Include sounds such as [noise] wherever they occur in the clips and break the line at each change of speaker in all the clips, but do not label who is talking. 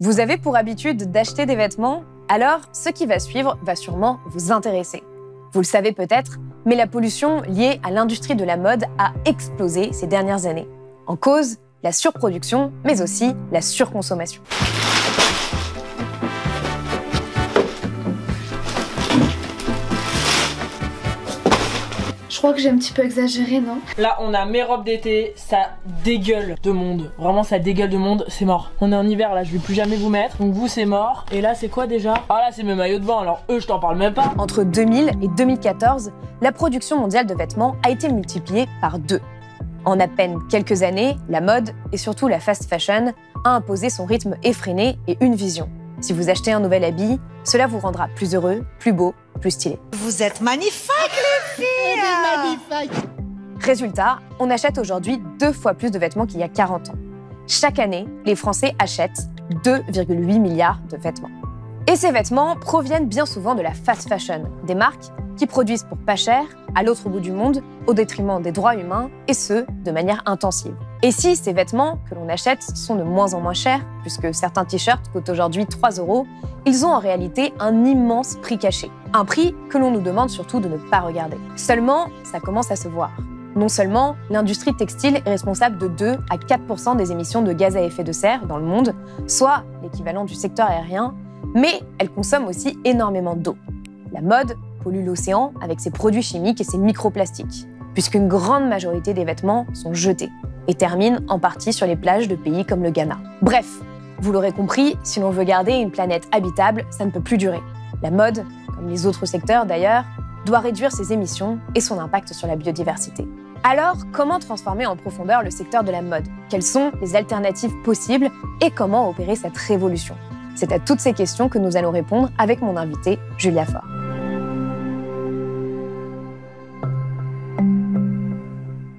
Vous avez pour habitude d'acheter des vêtements, alors ce qui va suivre va sûrement vous intéresser. Vous le savez peut-être, mais la pollution liée à l'industrie de la mode a explosé ces dernières années. En cause, la surproduction, mais aussi la surconsommation. crois que j'ai un petit peu exagéré, non Là, on a mes robes d'été, ça dégueule de monde. Vraiment, ça dégueule de monde, c'est mort. On est en hiver, là, je vais plus jamais vous mettre. Donc vous, c'est mort. Et là, c'est quoi déjà Ah là, c'est mes maillots de bain, alors eux, je t'en parle même pas. Entre 2000 et 2014, la production mondiale de vêtements a été multipliée par deux. En à peine quelques années, la mode, et surtout la fast fashion, a imposé son rythme effréné et une vision. Si vous achetez un nouvel habit, cela vous rendra plus heureux, plus beau, plus stylé. Vous êtes magnifiques, les filles magnifique. Résultat, on achète aujourd'hui deux fois plus de vêtements qu'il y a 40 ans. Chaque année, les Français achètent 2,8 milliards de vêtements. Et ces vêtements proviennent bien souvent de la fast fashion, des marques qui produisent pour pas cher, à l'autre bout du monde, au détriment des droits humains, et ce, de manière intensive. Et si ces vêtements que l'on achète sont de moins en moins chers, puisque certains t-shirts coûtent aujourd'hui 3 euros, ils ont en réalité un immense prix caché. Un prix que l'on nous demande surtout de ne pas regarder. Seulement, ça commence à se voir. Non seulement l'industrie textile est responsable de 2 à 4 des émissions de gaz à effet de serre dans le monde, soit l'équivalent du secteur aérien, mais elle consomme aussi énormément d'eau. La mode pollue l'océan avec ses produits chimiques et ses microplastiques puisqu'une grande majorité des vêtements sont jetés et terminent en partie sur les plages de pays comme le Ghana. Bref, vous l'aurez compris, si l'on veut garder une planète habitable, ça ne peut plus durer. La mode, comme les autres secteurs d'ailleurs, doit réduire ses émissions et son impact sur la biodiversité. Alors, comment transformer en profondeur le secteur de la mode Quelles sont les alternatives possibles et comment opérer cette révolution C'est à toutes ces questions que nous allons répondre avec mon invité, Julia Faure.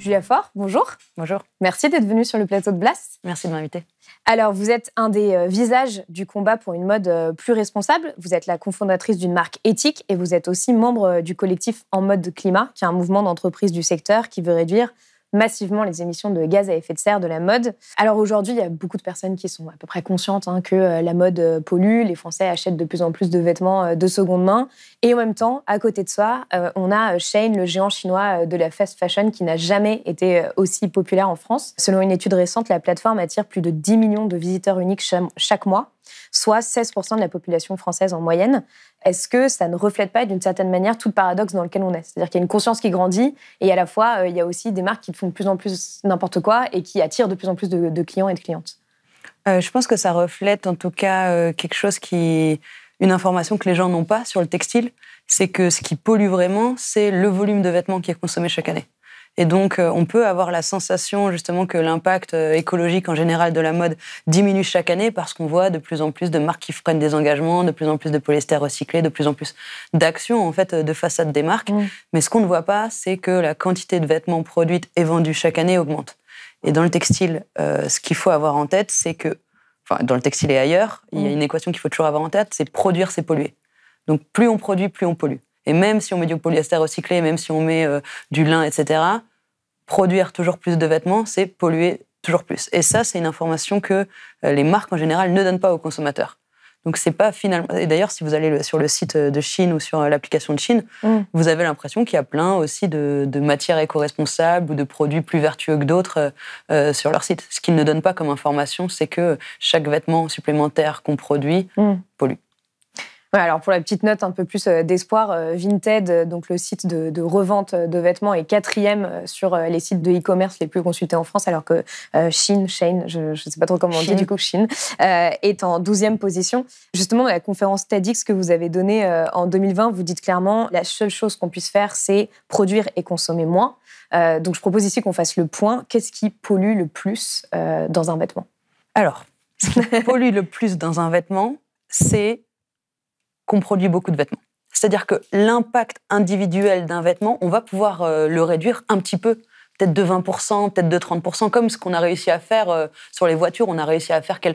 Julia Fort, bonjour. Bonjour. Merci d'être venu sur le plateau de Blast. Merci de m'inviter. Alors, vous êtes un des euh, visages du combat pour une mode euh, plus responsable. Vous êtes la cofondatrice d'une marque éthique et vous êtes aussi membre euh, du collectif En mode climat, qui est un mouvement d'entreprise du secteur qui veut réduire massivement les émissions de gaz à effet de serre de la mode. Alors aujourd'hui, il y a beaucoup de personnes qui sont à peu près conscientes hein, que euh, la mode euh, pollue, les Français achètent de plus en plus de vêtements euh, de seconde main. Et en même temps, à côté de soi, on a Shane, le géant chinois de la fast fashion, qui n'a jamais été aussi populaire en France. Selon une étude récente, la plateforme attire plus de 10 millions de visiteurs uniques chaque mois soit 16% de la population française en moyenne. Est-ce que ça ne reflète pas d'une certaine manière tout le paradoxe dans lequel on est C'est-à-dire qu'il y a une conscience qui grandit et à la fois, euh, il y a aussi des marques qui font de plus en plus n'importe quoi et qui attirent de plus en plus de, clients et de clientes. Euh, je pense que ça reflète en
tout cas euh, quelque chose qui. Une information que les gens n'ont pas sur le textile, c'est que ce qui pollue vraiment, c'est le volume de vêtements qui est consommé chaque année. Et donc, euh, on peut avoir la sensation justement que l'impact euh, écologique en général de la mode diminue chaque année parce qu'on voit de plus en plus de marques qui prennent des engagements, de plus en plus de polyester recyclé, de plus en plus d'actions en fait euh, de façade des marques. Mm. Mais ce qu'on ne voit pas, c'est que la quantité de vêtements produites et vendus chaque année augmente. Et dans le textile, ce qu'il faut avoir en tête, c'est que, enfin, dans le textile et ailleurs, il y a mm. une équation qu'il faut toujours avoir en tête, c'est produire, c'est polluer. Donc plus on produit, plus on pollue. Et même si on met du polyester recyclé, même si on met euh, du lin, etc., produire toujours plus de vêtements, c'est polluer toujours plus. Et ça, c'est une information que euh, les marques en général ne donnent pas aux consommateurs. Donc c'est pas finalement. Et d'ailleurs, si vous allez sur le site euh, de Chine ou sur l'application de Chine, mm. vous avez l'impression qu'il y a plein aussi de, matières éco-responsables ou de produits plus vertueux que d'autres sur leur site. Ce qu'ils ne donnent pas comme information, c'est que chaque vêtement supplémentaire qu'on produit mm. pollue
alors pour la petite note un peu plus euh, d'espoir, euh, Vinted, euh, donc le site de, revente de vêtements, est quatrième sur les sites de e-commerce les plus consultés en France, alors que Shein, je ne sais pas trop comment on dit du coup, chine est en douzième position. Justement, la conférence TEDx que vous avez donnée en 2020, vous dites clairement, la seule chose qu'on puisse faire, c'est produire et consommer moins. donc je propose ici qu'on fasse le point. Qu'est-ce qui pollue le plus dans un vêtement
Alors, ce qui pollue le plus dans un vêtement, c'est qu'on produit beaucoup de vêtements. C'est-à-dire que l'impact individuel d'un vêtement, on va pouvoir euh, le réduire un petit peu, peut-être de 20%, peut-être de 30%, comme ce qu'on a réussi à faire euh, sur les voitures, on a réussi à faire que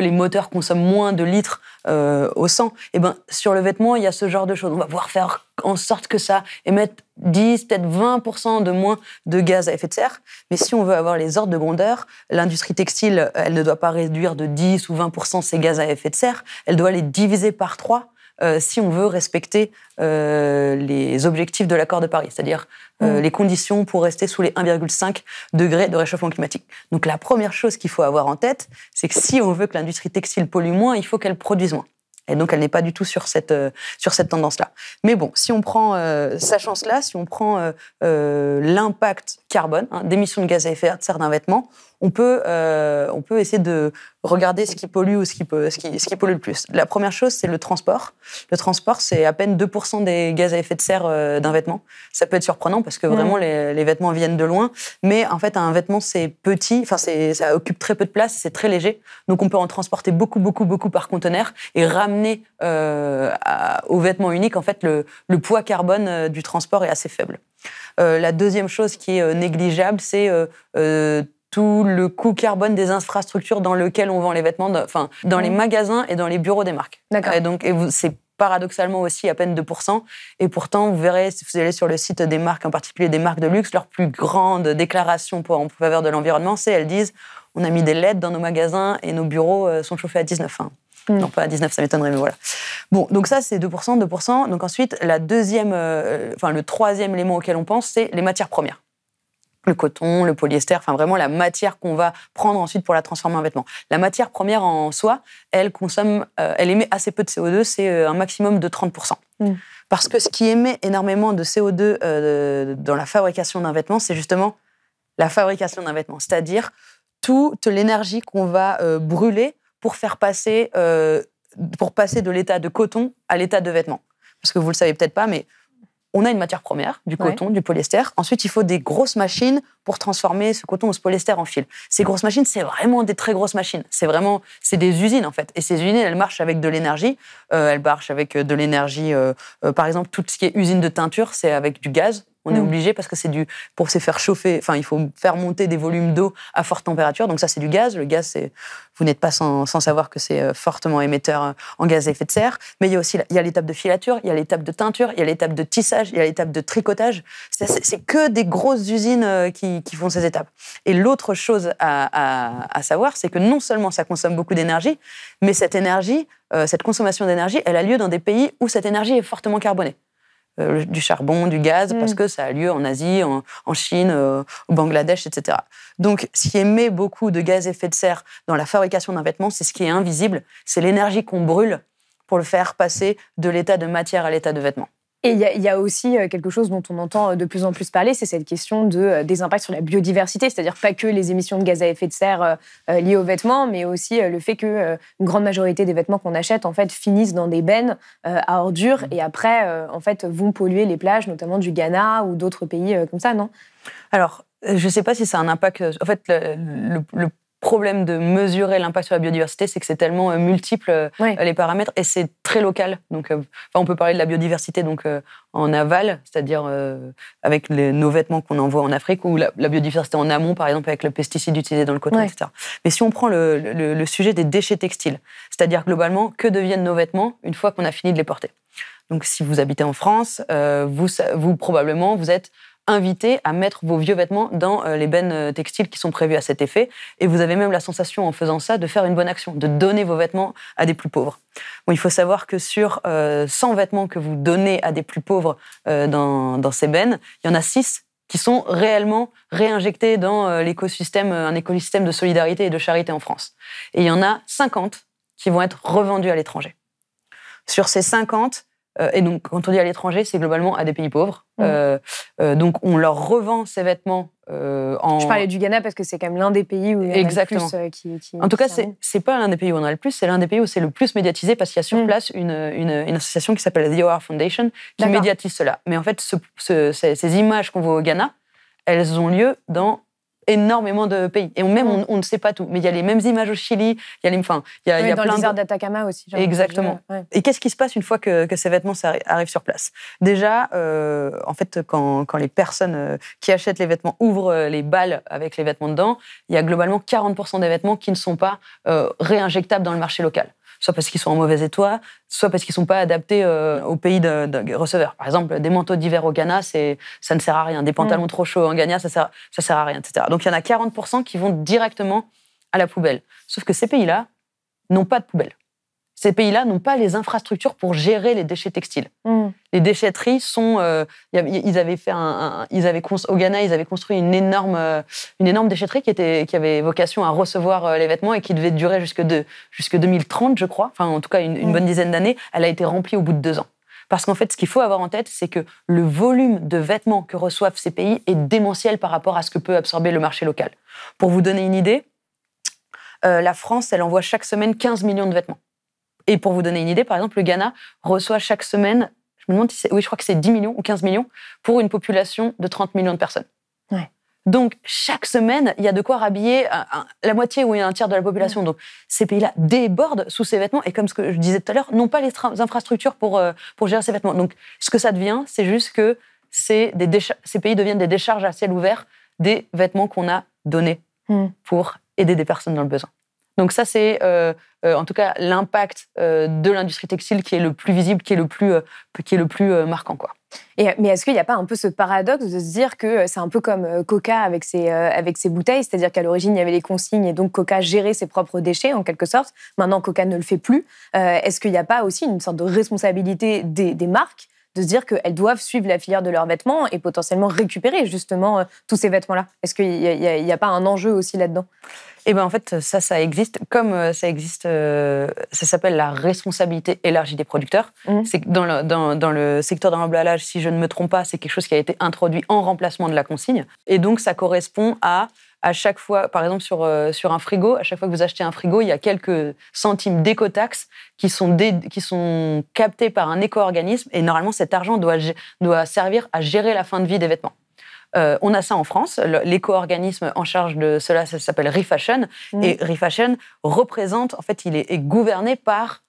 les moteurs consomment moins de litres euh, au 100, et eh ben, sur le vêtement, il y a ce genre de choses. On va pouvoir faire en sorte que ça émette 10, peut-être 20% de moins de gaz à effet de serre. Mais si on veut avoir les ordres de grandeur, l'industrie textile, elle ne doit pas réduire de 10 ou 20% ses gaz à effet de serre, elle doit les diviser par 3 euh, si on veut respecter euh, les objectifs de l'accord de Paris, c'est-à-dire euh, mm. les conditions pour rester sous les 1,5 degrés de réchauffement climatique. Donc la première chose qu'il faut avoir en tête, c'est que si on veut que l'industrie textile pollue moins, il faut qu'elle produise moins. Et donc, elle n'est pas du tout sur cette, cette tendance-là. Mais bon, si on prend sa chance-là, si on prend l'impact carbone, hein, d'émissions de gaz à effet de serre d'un vêtement, on peut, euh, on peut essayer de regarder ce qui pollue ou ce qui, ce qui, ce qui pollue le plus. La première chose, c'est le transport. Le transport, c'est à peine 2% des gaz à effet de serre euh, d'un vêtement. Ça peut être surprenant parce que vraiment, les, vêtements viennent de loin. Mais en fait, un vêtement, c'est petit, enfin, ça occupe très peu de place, c'est très léger. Donc, on peut en transporter beaucoup, beaucoup, beaucoup par conteneur et ramener euh, au vêtement unique, en fait, le, le poids carbone euh, du transport est assez faible. la deuxième chose qui est négligeable, c'est euh, tout le coût carbone des infrastructures dans lesquelles on vend les vêtements, enfin, dans les mhm. magasins et dans les bureaux des marques. D'accord. Et donc, c'est paradoxalement aussi à peine 2%. Et pourtant, vous verrez, si vous allez sur le site des marques, en particulier des marques de luxe, leur plus grande déclaration pour, en faveur de l'environnement, c'est elles disent on a mis des LED dans nos magasins et nos bureaux euh, sont chauffés à 19. Hein. Mmh. Non, pas à 19, ça m'étonnerait, mais voilà. Bon, donc ça, c'est 2%, 2%. Donc ensuite, la deuxième, euh, enfin, le troisième élément auquel on pense, c'est les matières premières le coton, le polyester, enfin vraiment la matière qu'on va prendre ensuite pour la transformer en vêtement. La matière première en soi, elle consomme, euh, elle émet assez peu de CO2, c'est euh, un maximum de 30%. Mm. Parce que ce qui émet énormément de CO2 euh, dans la fabrication d'un vêtement, c'est justement la fabrication d'un vêtement, c'est-à-dire toute l'énergie qu'on va brûler pour faire passer, pour passer de l'état de coton à l'état de vêtement. Parce que vous le savez peut-être pas, mais on a une matière première, du coton, du polyester. Ensuite, il faut des grosses machines pour transformer ce coton ou ce polyester en fil. Ces grosses machines, c'est vraiment des très grosses machines. C'est vraiment, c'est des usines en fait. Et ces usines, elles marchent avec de l'énergie. Euh, elles marchent avec euh, de l'énergie. Euh, euh, par exemple, tout ce qui est usine de teinture, c'est avec du gaz on est mm. obligé parce que c'est du pour se faire chauffer. Enfin, il faut faire monter des volumes d'eau à forte température. Donc ça, c'est du gaz. Le gaz, c'est vous n'êtes pas sans, savoir que c'est euh, fortement émetteur euh, en gaz à effet de serre. Mais il y a aussi il y a l'étape de filature, il y a l'étape de teinture, il y a l'étape de tissage, il y a l'étape de tricotage. C'est que des grosses usines euh, qui, font ces étapes. Et l'autre chose à, savoir, c'est que non seulement ça consomme beaucoup d'énergie, mais cette énergie, cette consommation d'énergie, elle a lieu dans des pays où cette énergie est fortement carbonée. Euh, du charbon, du gaz, mm. parce que ça a lieu en Asie, en, Chine, euh, au Bangladesh, etc. Donc, ce qui émet beaucoup de gaz à effet de serre dans la fabrication d'un vêtement, c'est ce qui est invisible, c'est l'énergie qu'on brûle pour le faire passer de l'état de matière à l'état de vêtement.
Et il y, a aussi euh, quelque chose dont on entend euh, de plus en plus parler, c'est cette question de, euh, des impacts sur la biodiversité, c'est-à-dire pas que les émissions de gaz à effet de serre liées aux vêtements, mais aussi le fait qu'une grande majorité des vêtements qu'on achète en fait finissent dans des bennes à ordures mmh. et après en fait vont polluer les plages, notamment du Ghana ou d'autres pays comme ça, non
Alors je ne sais pas si ça a un impact. En fait, le problème de mesurer l'impact sur la biodiversité, c'est que c'est tellement euh, multiple euh, les paramètres et c'est très local. Donc, euh, enfin, on peut parler de la biodiversité donc en aval, c'est-à-dire avec les, nos vêtements qu'on envoie en Afrique, ou la, biodiversité en amont, par exemple avec le pesticide utilisé dans le coton, etc. Mais si on prend le, le, le sujet des déchets textiles, c'est-à-dire globalement, que deviennent nos vêtements une fois qu'on a fini de les porter Donc, si vous habitez en France, vous, vous probablement vous êtes invité à mettre vos vieux vêtements dans euh, les bennes euh, textiles qui sont prévues à cet effet. Et vous avez même la sensation, en faisant ça, de faire une bonne action, de donner vos vêtements à des plus pauvres. il faut savoir que sur 100 euh, vêtements que vous donnez à des plus pauvres dans, ces bennes, il y en a 6 qui sont réellement réinjectés dans l'écosystème, un écosystème de solidarité et de charité en France. Et il y en a 50 qui vont être revendus à l'étranger. Sur ces 50, euh, et donc, quand on dit à l'étranger, c'est globalement à des pays pauvres. Mmh. Euh, euh, donc, on leur revend ces vêtements en. Je parlais du
Ghana parce que c'est quand même l'un des pays où il y en a Exactement. le plus qui, En tout cas, c'est,
n'est pas l'un des pays où on a le plus, c'est l'un des pays où c'est le plus médiatisé parce qu'il y a sur mmh. place une, une, association qui s'appelle The OR Foundation qui médiatise cela. Mais en fait, ces, ces, images qu'on voit au Ghana, elles ont lieu dans énormément de pays. Et on, même, mm. on, ne sait pas tout. Mais il y a les mêmes images au Chili, il y a les... Enfin, il y a, dans le
d'Atacama aussi. Exactement. Et
qu'est-ce qui se passe une fois que, ces vêtements arrivent sur place Déjà, euh, en fait, quand, les personnes euh, qui achètent les vêtements ouvrent euh, les balles avec les vêtements dedans, il y a globalement 40% des vêtements qui ne sont pas réinjectables dans le marché local soit parce qu'ils sont en mauvais état, soit parce qu'ils ne sont pas adaptés euh, au pays de, receveur. Par exemple, des manteaux d'hiver au Ghana, ça ne sert à rien. Des pantalons mm. trop chauds en Ghana, ça ne sert à rien, etc. Donc il y en a 40% qui vont directement à la poubelle. Sauf que ces pays-là n'ont pas de poubelle. Ces pays-là n'ont pas les infrastructures pour gérer les déchets textiles. Hmm. Les déchetteries sont, euh, ils avaient fait un, ils avaient au Ghana, ils avaient construit une énorme, euh, une énorme déchetterie qui était, qui avait vocation à recevoir euh, les vêtements et qui devait durer jusque de, jusque 2030, je crois. Enfin, en tout cas, une, bonne dizaine d'années. Elle a été remplie au bout de deux ans. Parce qu'en fait, ce qu'il faut avoir en tête, c'est que le volume de vêtements que reçoivent ces pays est démentiel par rapport à ce que peut absorber le marché local. Pour vous donner une idée, la France, elle envoie chaque semaine 15 millions de vêtements. Et pour vous donner une idée, par exemple, le Ghana reçoit chaque semaine, je me demande si oui, je crois que c'est 10 millions ou 15 millions pour une population de 30 millions de personnes. Donc, chaque semaine, il y a de quoi rhabiller la moitié ou un tiers de la population. Donc, ces pays-là débordent sous ces vêtements et, comme ce que je disais tout à l'heure, n'ont pas les infrastructures pour, euh, pour gérer ces vêtements. Donc, ce que ça devient, c'est juste que c'est des ces pays deviennent des décharges à ciel ouvert des vêtements qu'on a donnés hmm. pour aider des personnes dans le besoin. Donc ça, c'est euh, euh, en tout cas l'impact euh, de l'industrie textile qui est le plus visible, qui est le plus, qui est le plus marquant. Quoi.
mais est-ce qu'il n'y a pas un peu ce paradoxe de se dire que c'est un peu comme Coca avec ses, avec ses bouteilles, c'est-à-dire qu'à l'origine, il y avait les consignes et donc Coca gérait ses propres déchets en quelque sorte. Maintenant, Coca ne le fait plus. est-ce qu'il n'y a pas aussi une sorte de responsabilité des marques de se dire qu'elles doivent suivre la filière de leurs vêtements et potentiellement récupérer justement euh, tous ces vêtements-là Est-ce qu'il n'y a, a, pas un enjeu aussi là-dedans
eh ben en fait ça ça existe comme euh, ça existe euh, ça s'appelle la responsabilité élargie des producteurs. Mmh. C'est dans le, dans, dans le secteur de si je ne me trompe pas, c'est quelque chose qui a été introduit en remplacement de la consigne et donc ça correspond à à chaque fois, par exemple sur, euh, sur un frigo, à chaque fois que vous achetez un frigo, il y a quelques centimes d'écotaxes qui, sont qui sont captés par un éco-organisme et normalement cet argent doit, doit servir à gérer la fin de vie des vêtements. Euh, on a ça en France. L'éco-organisme en charge de cela, ça s'appelle Refashion. Mmh. Et Refashion représente, en fait, il est, est gouverné par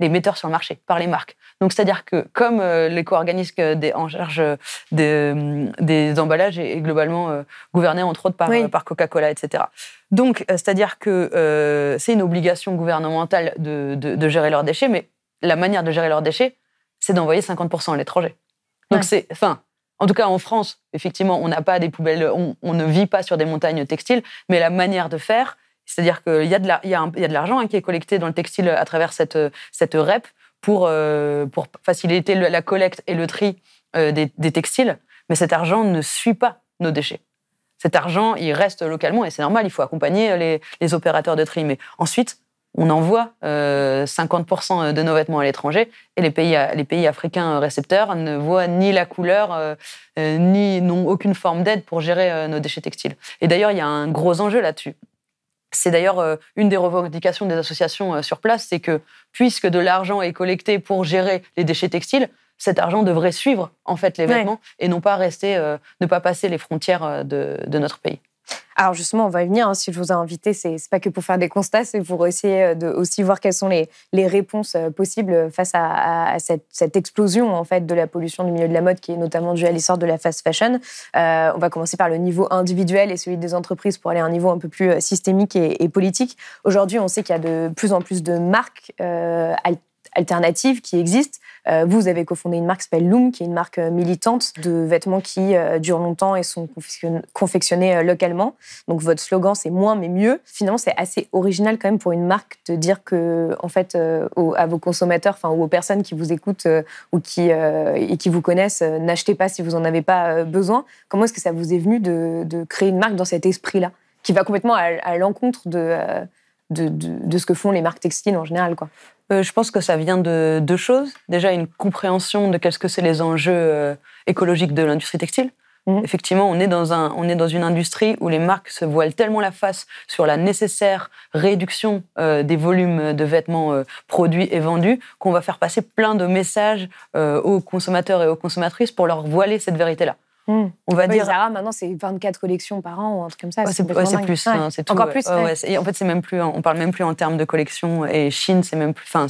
les metteurs sur le marché, par les marques. Donc, c'est-à-dire que comme les euh, l'éco-organisme en charge des, hum, des emballages est, globalement euh, gouverné, entre autres, par, euh, par Coca-Cola, etc. Donc, c'est-à-dire que c'est une obligation gouvernementale de, de, gérer leurs déchets, mais la manière de gérer leurs déchets, c'est d'envoyer 50% à l'étranger. Donc, c'est. Enfin, en tout cas, en France, effectivement, on n'a pas des poubelles, on, ne vit pas sur des montagnes textiles, mais la manière de faire, c'est-à-dire qu'il y a de l'argent hein, qui est collecté dans le textile à travers cette, cette REP pour, euh, pour faciliter la collecte et le tri euh, des, textiles, mais cet argent ne suit pas nos déchets. Cet argent, il reste localement et c'est normal, il faut accompagner les, opérateurs de tri. Mais ensuite, on envoie 50% euh, de nos vêtements à l'étranger et les pays, les pays africains récepteurs ne voient ni la couleur, ni n'ont aucune forme d'aide pour gérer nos déchets textiles. Et d'ailleurs, il y a un gros enjeu là-dessus. C'est d'ailleurs euh, une des revendications des associations euh, sur place, c'est que puisque de l'argent est collecté pour gérer les déchets textiles, cet argent devrait suivre en fait les vêtements et non pas rester, euh, ne pas passer les frontières de notre pays.
Alors justement, on va y venir. Hein, si je vous ai invité, c'est pas que pour faire des constats, c'est pour essayer euh, de aussi voir quelles sont les, réponses euh, possibles euh, face à, cette, explosion en fait de la pollution du milieu de la mode, qui est notamment due à l'essor de la fast fashion. on va commencer par le niveau individuel et celui des entreprises pour aller à un niveau un peu plus systémique et, politique. Aujourd'hui, on sait qu'il y a de plus en plus de marques alternatives qui existent euh, vous avez cofondé une marque qui s'appelle Loom, qui est une marque euh, militante de vêtements qui euh, durent longtemps et sont confectionnés localement. Donc votre slogan, c'est moins mais mieux. Finalement, c'est assez original quand même pour une marque de dire que, en fait, à vos consommateurs, enfin, ou aux personnes qui vous écoutent ou qui, et qui vous connaissent, n'achetez pas si vous n'en avez pas besoin. Comment est-ce que ça vous est venu de, créer une marque dans cet esprit-là, qui va complètement à, l'encontre de, de, de, de ce que font les marques textiles en général quoi
euh, je pense que ça vient de deux choses. Déjà, une compréhension de qu'est-ce que c'est les enjeux euh, écologiques de l'industrie textile. Mhm. Effectivement, on est, dans un, on est dans une industrie où les marques se voilent tellement la face sur la nécessaire réduction euh, des volumes de vêtements produits et vendus qu'on va faire passer plein de messages aux consommateurs et aux consommatrices pour leur voiler cette vérité-là.
Mm. On va dire. Zara, maintenant, c'est 24 collections par an ou un truc comme ça. c'est plus, Encore plus. en fait,
c'est même plus, on parle même plus en termes de collection Et Chine, c'est même plus. Enfin,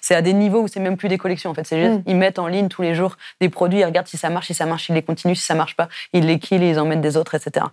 c'est à des niveaux où c'est même plus des collections. En fait, c'est juste, mm. ils mettent en ligne tous les jours des produits, ils regardent si ça marche, si ça marche, ils les continuent, si ça marche pas, ils les et ils en mettent des autres, etc.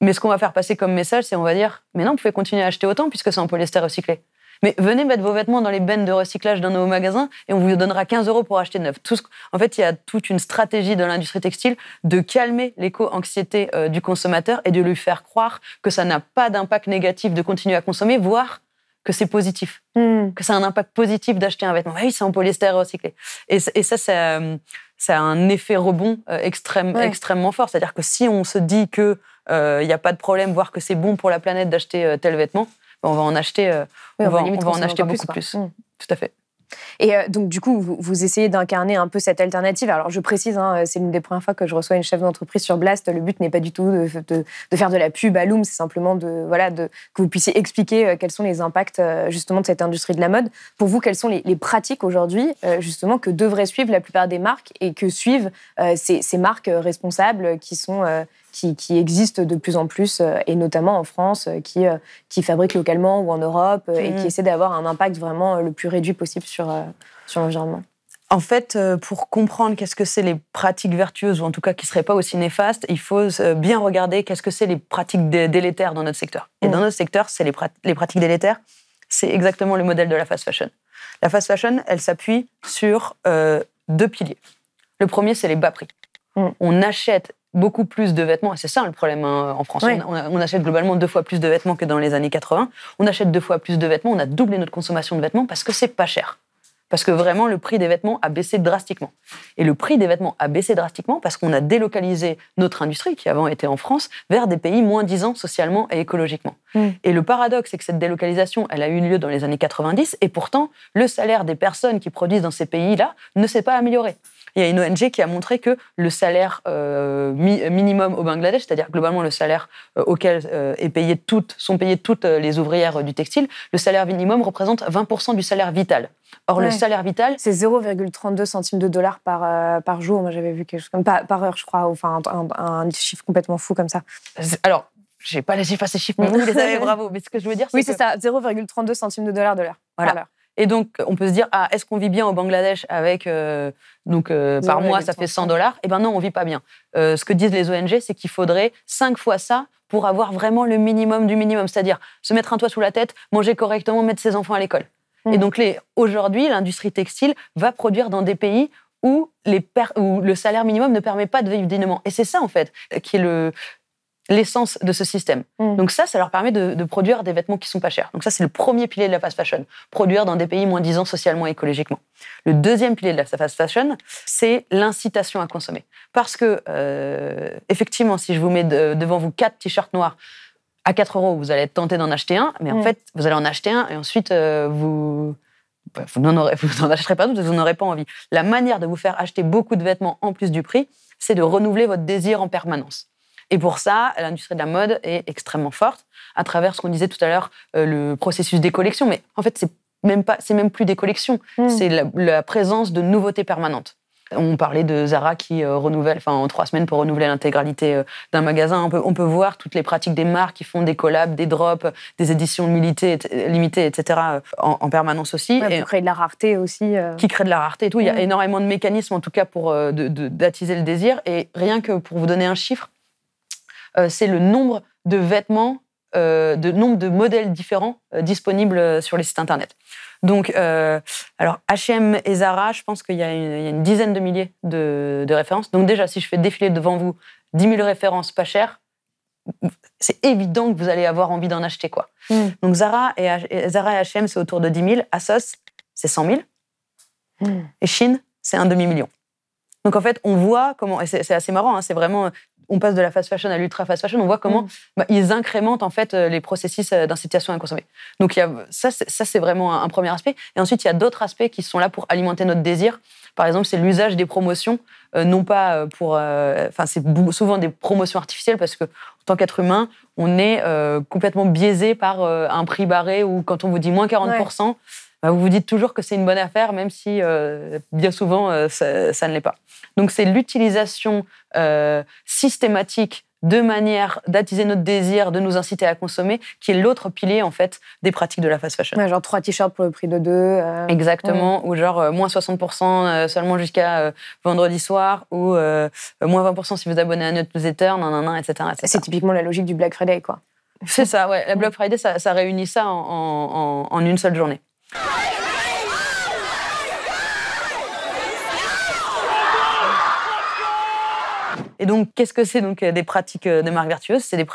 Mais ce qu'on va faire passer comme message, c'est on va dire, mais non, vous pouvez continuer à acheter autant puisque c'est en polyester recyclé. Mais venez mettre vos vêtements dans les bennes de recyclage d'un nouveau magasin et on vous donnera 15 euros pour acheter neuf. Tout En fait, il y a toute une stratégie de l'industrie textile de calmer l'éco-anxiété euh, du consommateur et de lui faire croire que ça n'a pas d'impact négatif de continuer à consommer, voire que c'est positif, hmm. que ça a un impact positif d'acheter un vêtement. Bah oui, c'est en polyester recyclé. Et, ça, euh, ça, a un effet rebond euh, extrêmement fort. C'est-à-dire que si on se dit que il n'y a pas de problème, voire que c'est bon pour la planète d'acheter tel vêtement, on va en acheter, euh, oui, on, en acheter beaucoup plus. Tout à
fait. Et euh, donc, du coup, vous, essayez d'incarner un peu cette alternative. Alors, je précise, hein, euh, c'est l'une des premières fois que je reçois une chef d'entreprise sur Blast. Le but n'est pas du tout de, faire de la pub à Loom, c'est simplement de, voilà, de, que vous puissiez expliquer quels sont les impacts justement de cette industrie de la mode. Pour vous, quelles sont les, pratiques aujourd'hui, justement, que devraient suivre la plupart des marques et que suivent ces, marques responsables qui sont, qui, existent de plus en plus, euh, et notamment en France, euh, qui, euh, qui fabriquent localement ou en Europe, et qui mm. essaient d'avoir un impact vraiment le plus réduit possible sur, sur l'environnement.
En fait, pour comprendre qu'est-ce que c'est les pratiques vertueuses, ou en tout cas qui ne seraient pas aussi néfastes, il faut bien regarder qu'est-ce que c'est les pratiques délétères dans notre secteur. Et mm. dans notre secteur, c'est les, pratiques délétères, c'est exactement le modèle de la fast fashion. La fast fashion, elle s'appuie sur deux piliers. Le premier, c'est les bas prix. Mm. On achète beaucoup plus de vêtements, c'est ça hein, le problème hein, en France. On, achète globalement deux fois plus de vêtements que dans les années 80. On achète deux fois plus de vêtements, on a doublé notre consommation de vêtements parce que c'est pas cher. Parce que vraiment, le prix des vêtements a baissé drastiquement. Et le prix des vêtements a baissé drastiquement parce qu'on a délocalisé notre industrie, qui avant était en France, vers des pays moins disants socialement et écologiquement. Mm. Et le paradoxe, c'est que cette délocalisation, elle a eu lieu dans les années 90, et pourtant, le salaire des personnes qui produisent dans ces pays-là ne s'est pas amélioré. Il y a une ONG qui a montré que le salaire euh, minimum au Bangladesh, c'est-à-dire globalement le salaire euh, auquel euh, est payé toutes, sont payées toutes les ouvrières du textile, le salaire minimum représente 20% du salaire vital.
Or, le salaire vital. C'est 0,32 centimes de dollars par, par jour. Moi, j'avais vu quelque chose comme par, heure, je crois, enfin, un, chiffre complètement fou comme ça. Alors, j'ai pas laissé chiffres ces chiffres, mais vous les [laughs] bravo. Mais ce que je veux dire, c'est. Oui, c'est ça, 0,32 centimes de dollars de l'heure. Voilà. Et donc,
on peut se dire, ah, est-ce qu'on vit bien au Bangladesh avec, euh, donc, euh, par mois, ça fait 100 dollars Eh bien, non, on vit pas bien. Euh, ce que disent les ONG, c'est qu'il faudrait 5 fois ça pour avoir vraiment le minimum du minimum, c'est-à-dire se mettre un toit sous la tête, manger correctement, mettre ses enfants à l'école. Et mm. donc, aujourd'hui, l'industrie textile va produire dans des pays où, les où le salaire minimum ne permet pas de vivre dignement. Et c'est ça, en fait, qui est le, l'essence de ce système. Mm. Donc ça, ça leur permet de, produire des vêtements qui sont pas chers. Donc ça, c'est le premier pilier de la fast fashion, produire dans des pays moins disants socialement et écologiquement. Le deuxième pilier de la fast fashion, c'est l'incitation à consommer. Parce que, euh, effectivement, si je vous mets devant vous quatre t-shirts noirs, à 4 euros, vous allez être tenté d'en acheter un, mais en mm. fait, vous allez en acheter un et ensuite, euh, vous, bah, vous n'en achèterez pas d'autres, vous n'en aurez pas envie. La manière de vous faire acheter beaucoup de vêtements en plus du prix, c'est de renouveler votre désir en permanence. Et pour ça, l'industrie de la mode est extrêmement forte à travers ce qu'on disait tout à l'heure, euh, le processus des collections. Mais en fait, c'est même pas, c'est même plus des collections, hmm. c'est la, présence de nouveautés permanentes. On parlait de Zara qui euh, renouvelle, enfin en trois semaines pour renouveler l'intégralité euh, d'un magasin. On peut, voir toutes les pratiques des marques qui font des collabs, des drops, des éditions limitées, etc. En, permanence aussi. Qui
et de la rareté aussi. Qui
crée de la rareté et tout. Il y a hmm. énormément de mécanismes en tout cas pour d'attiser le désir. Et rien que pour vous donner un chiffre, euh, c'est le nombre de vêtements, euh, de nombre de modèles différents euh, disponibles sur les sites internet. Donc, alors H&M et Zara, je pense qu'il y, a une dizaine de milliers de, références. Donc déjà, si je fais défiler devant vous 10 000 références pas chères, c'est évident que vous allez avoir envie d'en acheter quoi. Mm. Donc Zara et, Zara H&M, c'est autour de 10 000. Asos, c'est 100 000. Mm. Et Chine, c'est un demi-million. Donc en fait, on voit comment, et c'est assez marrant, hein, c'est vraiment on passe de la fast fashion à l'ultra fast fashion, on voit comment mm. bah, ils incrémentent en fait euh, les processus euh, d'incitation à consommer. Donc il ça, c'est vraiment un, premier aspect. Et ensuite, il y a d'autres aspects qui sont là pour alimenter notre désir. Par exemple, c'est l'usage des promotions, euh, non pas pour. Enfin, c'est souvent des promotions artificielles parce que, en tant qu'être humain, on est complètement biaisé par un prix barré ou quand on vous dit moins 40% bah, vous vous dites toujours que c'est une bonne affaire, même si euh, bien souvent euh, ça, ça, ne l'est pas. Donc c'est l'utilisation euh, systématique de manière d'attiser notre désir, de nous inciter à consommer, qui est l'autre pilier en fait des pratiques de la fast fashion.
Ouais, genre trois t-shirts pour le prix de deux. Euh, Exactement,
ou genre moins 60% seulement jusqu'à vendredi soir, ou moins 20% si vous abonnez à notre newsletter, nan, etc. C'est typiquement la logique du Black Friday, quoi. C'est ça, ouais. La Black Friday, ça, ça réunit ça en, en, en une seule journée. Et donc, qu'est-ce que c'est donc euh, des pratiques euh, des marques vertueuses C'est des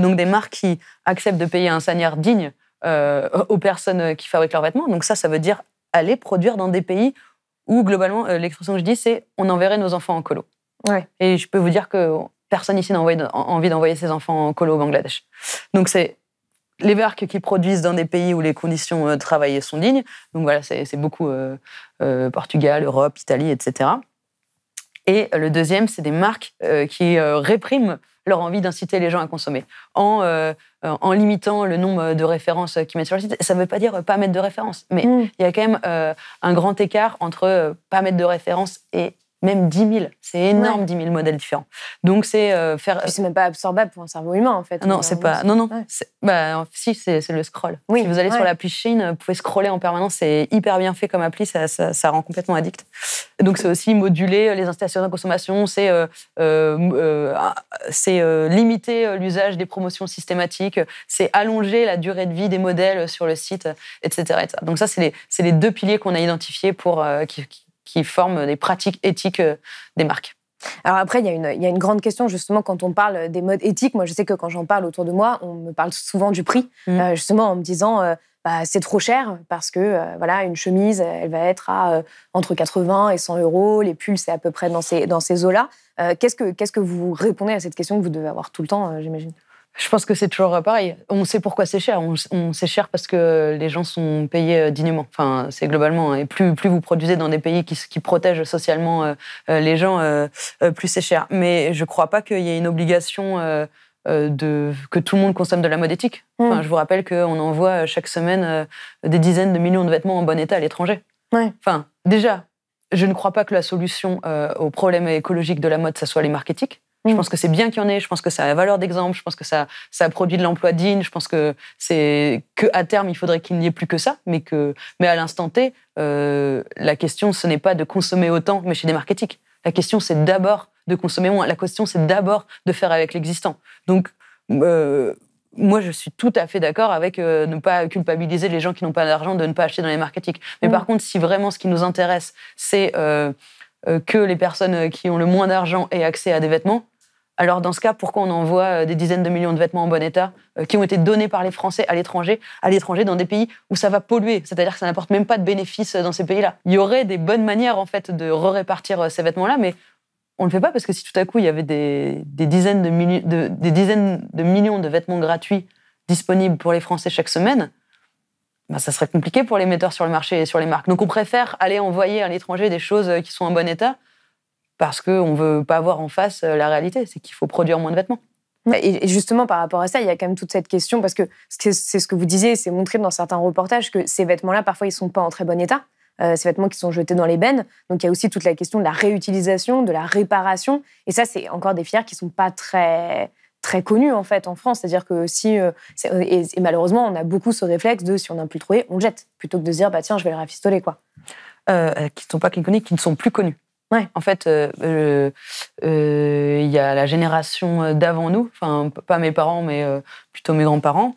donc des marques qui acceptent de payer un salaire digne euh, aux personnes qui fabriquent leurs vêtements. Donc ça, ça veut dire aller produire dans des pays où globalement l'expression que je dis, c'est on enverrait nos enfants en colo. Et je peux vous dire que personne ici n'a envie d'envoyer ses enfants en colo au Bangladesh. Donc c'est les marques qui produisent dans des pays où les conditions euh, de travail sont dignes. Donc voilà, c'est beaucoup euh, euh, Portugal, Europe, Italie, etc. Et le deuxième, c'est des marques qui répriment leur envie d'inciter les gens à consommer en, en limitant le nombre de références qu'ils mettent sur le site. Ça ne veut pas dire pas mettre de références, mais mm. il y a quand même un grand écart entre pas mettre de références et même 10 000. C'est énorme, 10 000 modèles différents. Donc, c'est euh, faire. C'est même pas absorbable pour un cerveau humain, en fait. Non, c'est pas. Non, non. Bah, si, c'est le scroll. Oui. Si vous allez sur l'appli Shane, vous pouvez scroller en permanence. C'est hyper bien fait comme appli. Ça, rend complètement addict. Donc, c'est aussi moduler euh, les installations de consommation. C'est euh, ah, c'est limiter l'usage des promotions systématiques. C'est allonger la durée de vie des modèles sur le site, etc. Donc, ça, c'est les, les, deux piliers qu'on a identifiés pour, qui qui forment des pratiques éthiques euh, des marques.
Alors après, il y, a une, il y, une, grande question justement quand on parle des modes éthiques. Moi, je sais que quand j'en parle autour de moi, on me parle souvent du prix, mm. euh, justement en me disant euh, bah, c'est trop cher parce que voilà une chemise, elle va être à entre 80 et 100 euros. Les pulls, c'est à peu près dans ces dans ces eaux-là. quest que qu'est-ce que vous répondez à cette question que vous devez avoir tout le temps, j'imagine je pense que c'est toujours euh, pareil.
On sait pourquoi c'est cher. On, sait cher parce que les gens sont payés euh, dignement. Enfin, c'est globalement. Hein. Et plus, vous produisez dans des pays qui, protègent socialement euh, les gens, plus c'est cher. Mais je ne crois pas qu'il y ait une obligation de, que tout le monde consomme de la mode éthique. Mm. je vous rappelle qu'on envoie chaque semaine des dizaines de millions de vêtements en bon état à l'étranger. Enfin, déjà, je ne crois pas que la solution aux problème écologiques de la mode, ça soit les marques éthiques. Je mm. pense que c'est bien qu'il y en ait. Je pense que ça a la valeur d'exemple. Je pense que ça, ça produit de l'emploi digne. Je pense que c'est que à terme, il faudrait qu'il n'y ait plus que ça. Mais que, mais à l'instant T, euh, la question, ce n'est pas de consommer autant, mais chez des marketing. La question, c'est d'abord de consommer moins. La question, c'est d'abord de faire avec l'existant. Donc, euh, moi, je suis tout à fait d'accord avec euh, ne pas culpabiliser les gens qui n'ont pas d'argent de ne pas acheter dans les marketing. Mais mm. par contre, si vraiment ce qui nous intéresse, c'est euh, euh, que les personnes qui ont le moins d'argent aient accès à des vêtements, alors dans ce cas, pourquoi on envoie euh, des dizaines de millions de vêtements en bon état euh, qui ont été donnés par les Français à l'étranger, à l'étranger dans des pays où ça va polluer, c'est-à-dire que ça n'apporte même pas de bénéfices euh, dans ces pays-là. Il y aurait des bonnes manières en fait de répartir ces vêtements-là, mais on ne le fait pas parce que si tout à coup il y avait des, dizaines, de, millions de vêtements gratuits disponibles pour les Français chaque semaine, bah, ça serait compliqué pour les metteurs sur le marché et sur les marques. Donc on préfère aller envoyer à l'étranger des choses qui sont en bon état parce qu'on ne veut pas voir en face euh, la réalité, c'est qu'il faut produire moins de vêtements.
Et justement, par rapport à ça, il y a quand même toute cette question, parce que c'est ce que vous disiez, c'est montré dans certains reportages que ces vêtements-là, parfois, ils ne sont pas en très bon état. Euh, ces vêtements qui sont jetés dans les bennes. Donc il y a aussi toute la question de la réutilisation, de la réparation. Et ça, c'est encore des filières qui ne sont pas très très connues en fait en France, c'est-à-dire que si euh, et, malheureusement on a beaucoup ce réflexe de si on n'a plus trouvé, on le jette plutôt que de se dire bah tiens je vais le rafistoler quoi.
qui ne sont pas connus, qui ne sont plus connus. Ouais. En fait, euh, euh, euh, il y a la génération d'avant nous, enfin pas mes parents, mais plutôt mes grands-parents,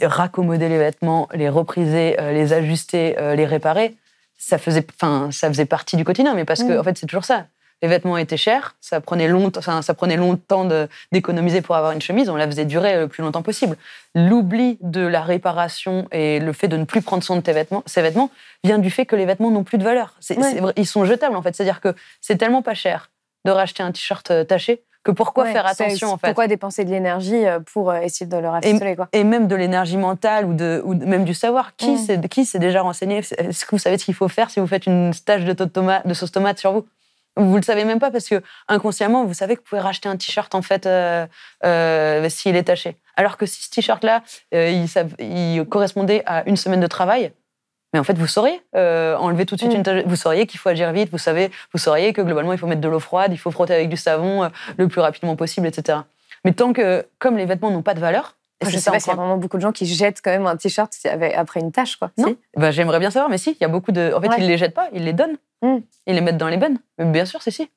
raccommoder les vêtements, les repriser, les ajuster, les réparer, ça faisait, enfin, ça faisait partie du quotidien, mais parce que, mmh. en fait, c'est toujours ça les vêtements étaient chers, ça prenait, longtemps, prenait longtemps d'économiser pour avoir une chemise, on la faisait durer le plus longtemps possible. L'oubli de la réparation et le fait de ne plus prendre soin de tes vêtements, ces vêtements vient du fait que les vêtements n'ont plus de valeur. Ils sont jetables en fait, c'est-à-dire que c'est tellement pas cher de racheter un t-shirt euh, taché que pourquoi faire attention en fait Pourquoi
dépenser de l'énergie euh, pour euh, essayer de le rafistoler
et, même de l'énergie mentale ou, même du savoir. Qui s'est déjà renseigné Est-ce que vous savez ce qu'il faut faire si vous faites une stage de, de sauce tomate sur vous vous le savez même pas parce que inconsciemment, vous savez que vous pouvez racheter un t-shirt en fait euh, euh, s'il est taché. Alors que si ce t-shirt-là, euh, il, correspondait à une semaine de travail, mais en fait, vous sauriez enlever tout de suite mm. une Vous sauriez qu'il faut agir vite. Vous savez, vous sauriez que globalement, il faut mettre de l'eau froide, il faut frotter avec du savon le plus rapidement possible, etc.
Mais tant que, comme les vêtements n'ont pas de valeur, ah, je sais pas y a vraiment beaucoup de gens qui jettent quand même un t-shirt après une tâche, quoi. Non.
bah, J'aimerais bien savoir, mais si, il y a beaucoup de. En fait, ils ils les jettent pas, ils les donnent. Mm. Ils les mettent dans les bennes. Mais bien sûr, c'est si.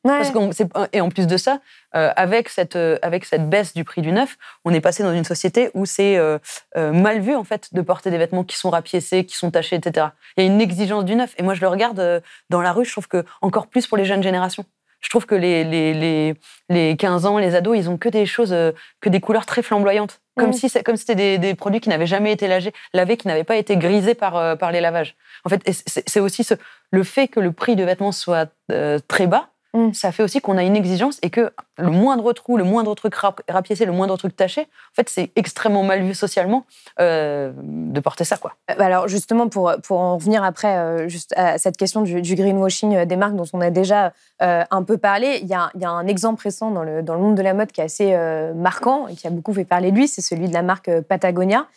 et en plus de ça, euh, avec, cette, euh, avec cette baisse du prix du neuf, on est passé dans une société où c'est euh, mal vu, en fait, de porter des vêtements qui sont rapiécés, qui sont tachés, etc. Il y a une exigence du neuf. Et moi, je le regarde dans la rue, je trouve que encore plus pour les jeunes générations. Je trouve que les, les, 15 ans, les ados, ils ont que des choses, euh, que des couleurs très flamboyantes. Comme mm. si si comme c'était des, produits qui n'avaient jamais été lavés, lavés qui n'avaient pas été grisés par, euh, par les lavages. En fait, c'est aussi le fait que le prix de vêtements soit euh, très bas, mm. ça fait aussi qu'on a une exigence et que le moindre trou, le moindre truc rapiécé, le moindre truc taché, en fait, c'est
extrêmement mal vu socialement
euh, de porter ça. quoi. Euh,
bah alors, justement, pour, pour en revenir après euh, juste à cette question du, greenwashing des marques dont on a déjà un peu parlé, il y, a, y, a, un exemple récent dans le, dans le monde de la mode qui est assez marquant et qui a beaucoup fait parler de lui, c'est celui de la marque Patagonia.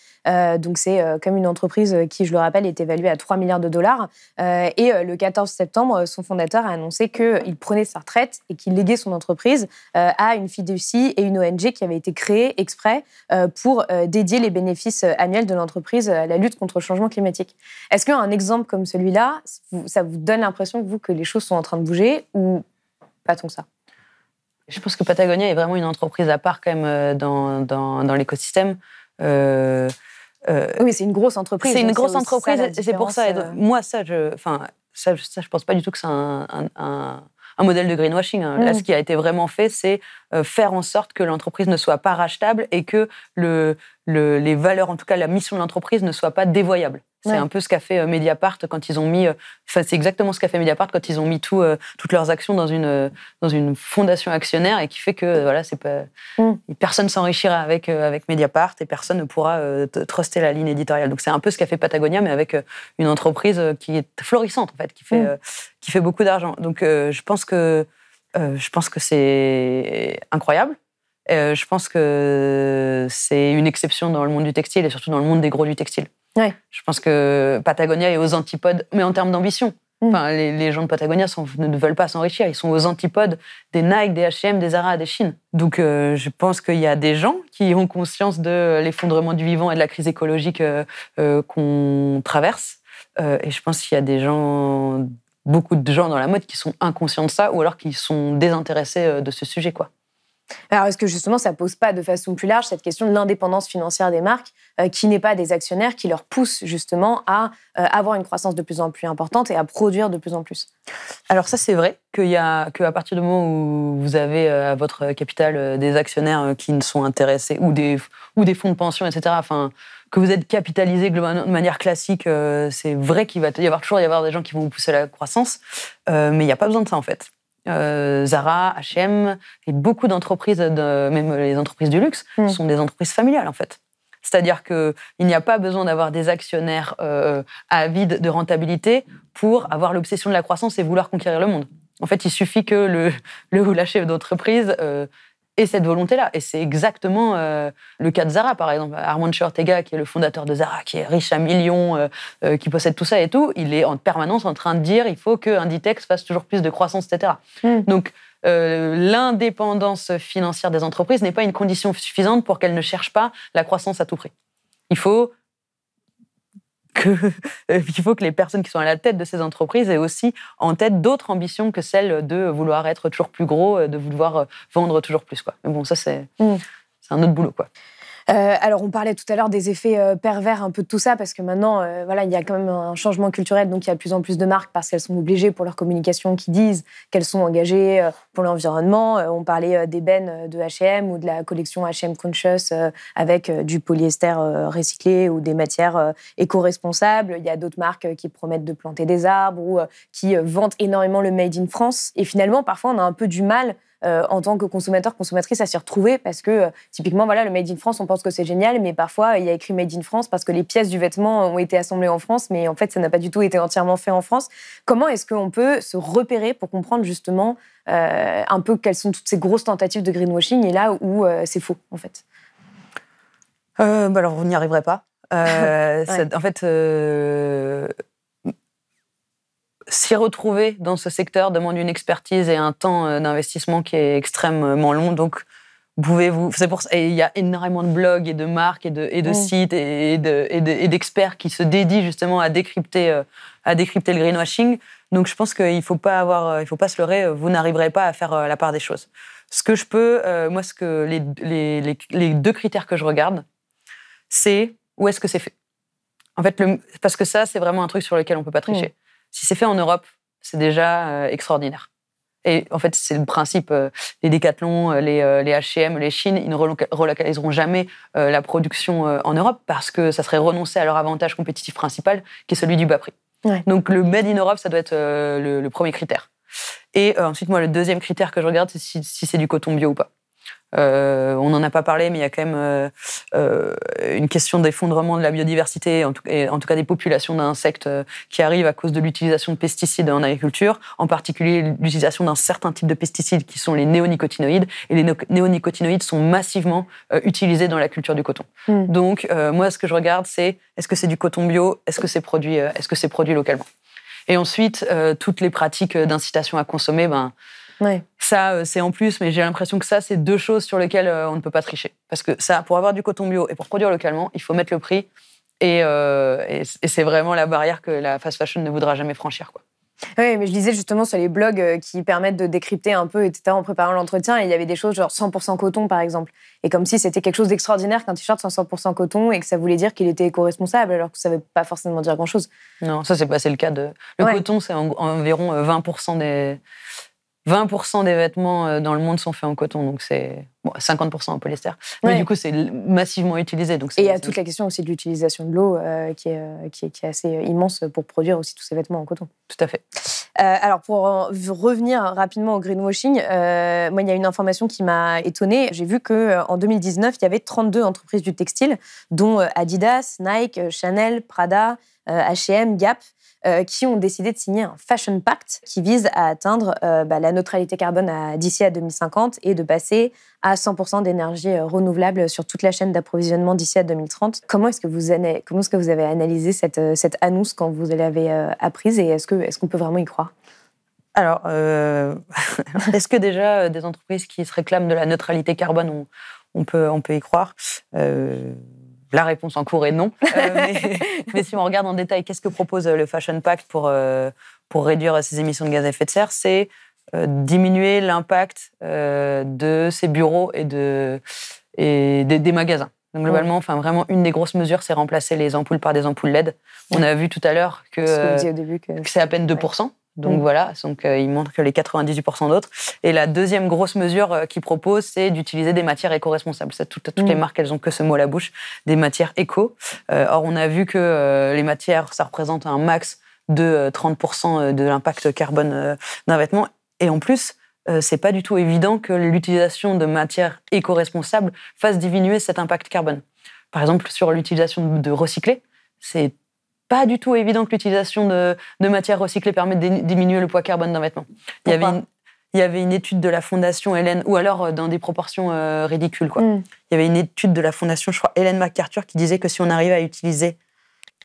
donc, c'est comme une entreprise qui, je le rappelle, est évaluée à 3 milliards de dollars. et le 14 septembre, son fondateur a annoncé qu'il prenait sa retraite et qu'il léguait son entreprise euh, à une fiducie et une ONG qui avait été créée exprès euh, pour euh, dédier les bénéfices annuels de l'entreprise à la lutte contre le changement climatique. Est-ce qu'un exemple comme celui-là, ça vous donne l'impression, vous, que les choses sont en train de bouger ou pas tant que ça
Je pense que Patagonia est vraiment une entreprise à part quand même dans, l'écosystème. oui, c'est une grosse entreprise. C'est une grosse entreprise, c'est pour ça. Moi, ça, je, enfin, je pense pas du tout que c'est un un modèle de greenwashing. Hein. Là, mm. ce qui a été vraiment fait, c'est euh, faire en sorte que l'entreprise ne soit pas rachetable et que le, les valeurs, en tout cas la mission de l'entreprise, ne soit pas dévoyable. C'est un peu ce qu'a fait euh, Mediapart quand ils ont mis. Euh, enfin, c'est exactement ce qu'a fait Mediapart quand ils ont mis tout, euh, toutes leurs actions dans une, dans une fondation actionnaire et qui fait que voilà, c'est mm. personne s'enrichira avec, avec Mediapart et personne ne pourra truster la ligne éditoriale. Donc, c'est un peu ce qu'a fait Patagonia, mais avec une entreprise qui est florissante, en fait, qui fait, mm. qui fait beaucoup d'argent. Donc, je pense que, je pense que c'est incroyable. je pense que c'est une exception dans le monde du textile et surtout dans le monde des gros du textile. Je pense que Patagonia est aux antipodes, mais en termes d'ambition. Mm. Enfin, les, gens de Patagonia ne veulent pas s'enrichir. Ils sont aux antipodes des Nike, des H&M, des Zara, des Chine. Donc, euh, je pense qu'il y a des gens qui ont conscience de l'effondrement du vivant et de la crise écologique euh, euh, qu'on traverse. et je pense qu'il y a des gens, beaucoup de gens dans la mode qui sont inconscients de ça ou alors qui sont désintéressés
de ce sujet, quoi. Alors, est-ce que justement, ça pose pas de façon plus large cette question de l'indépendance financière des marques, euh, qui n'est pas des actionnaires, qui leur poussent justement à euh, avoir une croissance de plus en plus importante et à produire de plus en plus
Alors ça, c'est vrai qu'à partir du moment où vous avez euh, à votre capital des actionnaires qui ne sont intéressés ou des, ou des fonds de pension, etc. Enfin, que vous êtes capitalisé de manière classique, c'est vrai qu'il va y avoir toujours y avoir des gens qui vont vous pousser à la croissance, mais il n'y a pas besoin de ça en fait. Euh, Zara, H&M et beaucoup d'entreprises, même les entreprises du luxe, hmm. sont des entreprises familiales en fait. C'est-à-dire qu'il n'y a pas besoin d'avoir des actionnaires euh, avides de rentabilité pour avoir l'obsession de la croissance et vouloir conquérir le monde. En fait, il suffit que le, [laughs] ou la chef d'entreprise euh, et cette volonté-là. Et c'est exactement euh, le cas de Zara, par exemple. Armand Ortega, qui est le fondateur de Zara, qui est riche à millions, euh, euh, qui possède tout ça et tout, il est en permanence en train de dire il faut que Inditex fasse toujours plus de croissance, etc. Hmm. Donc, l'indépendance financière des entreprises n'est pas une condition suffisante pour qu'elles ne cherchent pas la croissance à tout prix. Il faut euh, il faut que les personnes qui sont à la tête de ces entreprises aient aussi en tête d'autres ambitions que celle de vouloir être toujours plus gros, euh, de vouloir euh, vendre toujours plus. Quoi. Mais bon, ça, c'est mm. un autre boulot. quoi.
Euh, alors, on parlait tout à l'heure des effets euh, pervers un peu de tout ça, parce que maintenant, euh, voilà, il y a quand même un changement culturel, donc il y a de plus en plus de marques parce qu'elles sont obligées pour leur communication qui disent qu'elles sont engagées pour l'environnement. on parlait des de H&M ou de la collection H&M Conscious avec du polyester recyclé ou des matières éco-responsables. Il y a d'autres marques qui promettent de planter des arbres ou qui vantent énormément le made in France. Et finalement, parfois, on a un peu du mal euh, en tant que consommateur, consommatrice à s'y retrouver parce que euh, typiquement, voilà, le Made in France, on pense que c'est génial, mais parfois il y a écrit Made in France parce que les pièces du vêtement ont été assemblées en France, mais en fait, ça n'a pas du tout été entièrement fait en France. Comment est-ce qu'on peut se repérer pour comprendre justement euh, un peu quelles sont toutes ces grosses tentatives de greenwashing et là où c'est faux en fait
bah, Alors, vous n'y arriverez pas. [laughs] en fait, s'y retrouver dans ce secteur demande une expertise et un temps euh, d'investissement qui est extrêmement long. Donc, pouvez-vous. C'est pour il y a énormément de blogs et de marques et de, mm. sites et, d'experts qui se dédient justement à décrypter, euh, le greenwashing. Donc, je pense qu'il ne faut pas avoir, euh, il faut pas se leurrer. Vous n'arriverez pas à faire la part des choses. Ce que je peux, moi, ce que les, deux critères que je regarde, c'est où est-ce que c'est fait. En fait, parce que ça, c'est vraiment un truc sur lequel on ne peut pas tricher. Mm. Si c'est fait en Europe, c'est déjà euh, extraordinaire. Et en fait, c'est le principe. Euh, les décathlons euh, les, les H&M, les Chines, ils ne relocaliseront jamais la production en Europe parce que ça serait renoncer à leur avantage compétitif principal, qui est celui du bas prix. Donc le Made in Europe, ça doit être le, premier critère. Et ensuite, moi, le deuxième critère que je regarde, c'est si c'est du coton bio ou pas. Euh, on n'en a pas parlé, mais il y a quand même euh, euh, une question d'effondrement de la biodiversité, en tout, cas des populations d'insectes qui arrivent à cause de l'utilisation de pesticides en agriculture, en particulier l'utilisation d'un certain type de pesticides qui sont les néonicotinoïdes. Et les néonicotinoïdes sont massivement utilisés dans la culture du coton. Hmm. Donc, moi, ce que je regarde, c'est est-ce que c'est du coton bio, est-ce que c'est produit, est-ce que c'est produit localement. Et ensuite, toutes les pratiques d'incitation à consommer, ben ça, euh, c'est en plus, mais j'ai l'impression que ça, c'est deux choses sur lesquelles euh, on ne peut pas tricher. Parce que ça, pour avoir du coton bio et pour produire localement, il faut mettre le prix. Et, euh, c'est vraiment la barrière que la fast fashion ne voudra jamais franchir. Quoi.
Oui, mais je lisais justement sur les blogs qui permettent de décrypter un peu, etc., en préparant l'entretien, il y avait des choses genre 100% coton, par exemple. Et comme si c'était quelque chose d'extraordinaire qu'un t-shirt soit 100% coton et que ça voulait dire qu'il était éco-responsable, alors que ça ne veut pas forcément dire grand-chose.
Non, ça, c'est pas le cas de. Le coton, c'est environ 20% des, 20% des vêtements euh, dans le monde sont faits en coton, donc c'est 50% en polyester. Mais du coup, c'est
massivement utilisé. Donc et il y a toute la question aussi de l'utilisation de l'eau euh, euh, qui, est, qui, est, assez immense pour produire aussi tous ces vêtements en coton. Tout à fait. alors, pour revenir rapidement au greenwashing, euh, moi, il y a une information qui m'a étonnée. J'ai vu qu'en 2019, il y avait 32 entreprises du textile, dont Adidas, Nike, Chanel, Prada, H&M, Gap, euh, qui ont décidé de signer un Fashion Pact qui vise à atteindre euh, bah, la neutralité carbone d'ici à 2050 et de passer à 100% d'énergie euh, renouvelable sur toute la chaîne d'approvisionnement d'ici à 2030. Comment est-ce que vous, est que vous avez analysé cette, annonce quand vous l'avez apprise et est-ce, que, est-ce qu'on peut vraiment y croire
alors, [laughs] est-ce que déjà des entreprises qui se réclament de la neutralité carbone, on, peut, on peut y croire la réponse en cours est non. Euh, [laughs] mais, si on regarde en détail, qu'est-ce que propose euh, le Fashion Pact pour, euh, pour réduire ses émissions de gaz à effet de serre C'est diminuer l'impact de ses bureaux et, de, et des, magasins. Donc globalement, enfin vraiment une des grosses mesures, c'est remplacer les ampoules par des ampoules LED. On a vu tout à l'heure que, c'est à peine 2%. Donc mm. voilà, donc euh, il montre que les 98% d'autres. Et la deuxième grosse mesure qu'ils euh, qu'il propose, c'est d'utiliser des matières éco-responsables. Ça, toutes les mm. marques, elles ont que ce mot à la bouche, des matières éco. Euh, or, on a vu que euh, les matières, ça représente un max de 30% de l'impact carbone d'un vêtement. Et en plus, c'est pas du tout évident que l'utilisation de matières éco-responsables fasse diminuer cet impact carbone. Par exemple, sur l'utilisation de recyclés, c'est pas du tout évident que l'utilisation de, de, matières recyclées permet de diminuer le poids carbone d'un vêtement. Il y, avait une, il y, avait une, étude de la fondation Hélène, ou alors euh, dans des proportions euh, ridicules. Quoi. Hmm. Il y avait une étude de la fondation, je crois, Hélène MacArthur, qui disait que si on arrivait à utiliser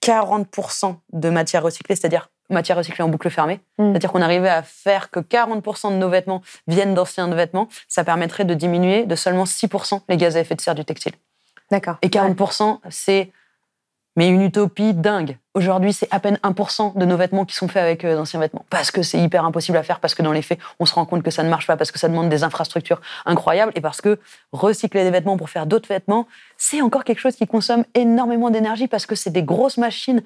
40% de matières recyclées, c'est-à-dire matières recyclées en boucle fermée. Hmm. C'est-à-dire qu'on arrivait à faire que 40% de nos vêtements viennent d'anciens vêtements. Ça permettrait de diminuer de seulement 6% les gaz à effet de serre du textile.
D'accord. Et 40%,
c'est mais une utopie dingue. Aujourd'hui, c'est à peine 1% de nos vêtements qui sont faits avec euh, d'anciens vêtements. Parce que c'est hyper impossible à faire, parce que dans les faits, on se rend compte que ça ne marche pas, parce que ça demande des infrastructures incroyables, et parce que recycler des vêtements pour faire d'autres vêtements, c'est encore quelque chose qui consomme énormément d'énergie, parce que c'est des grosses machines,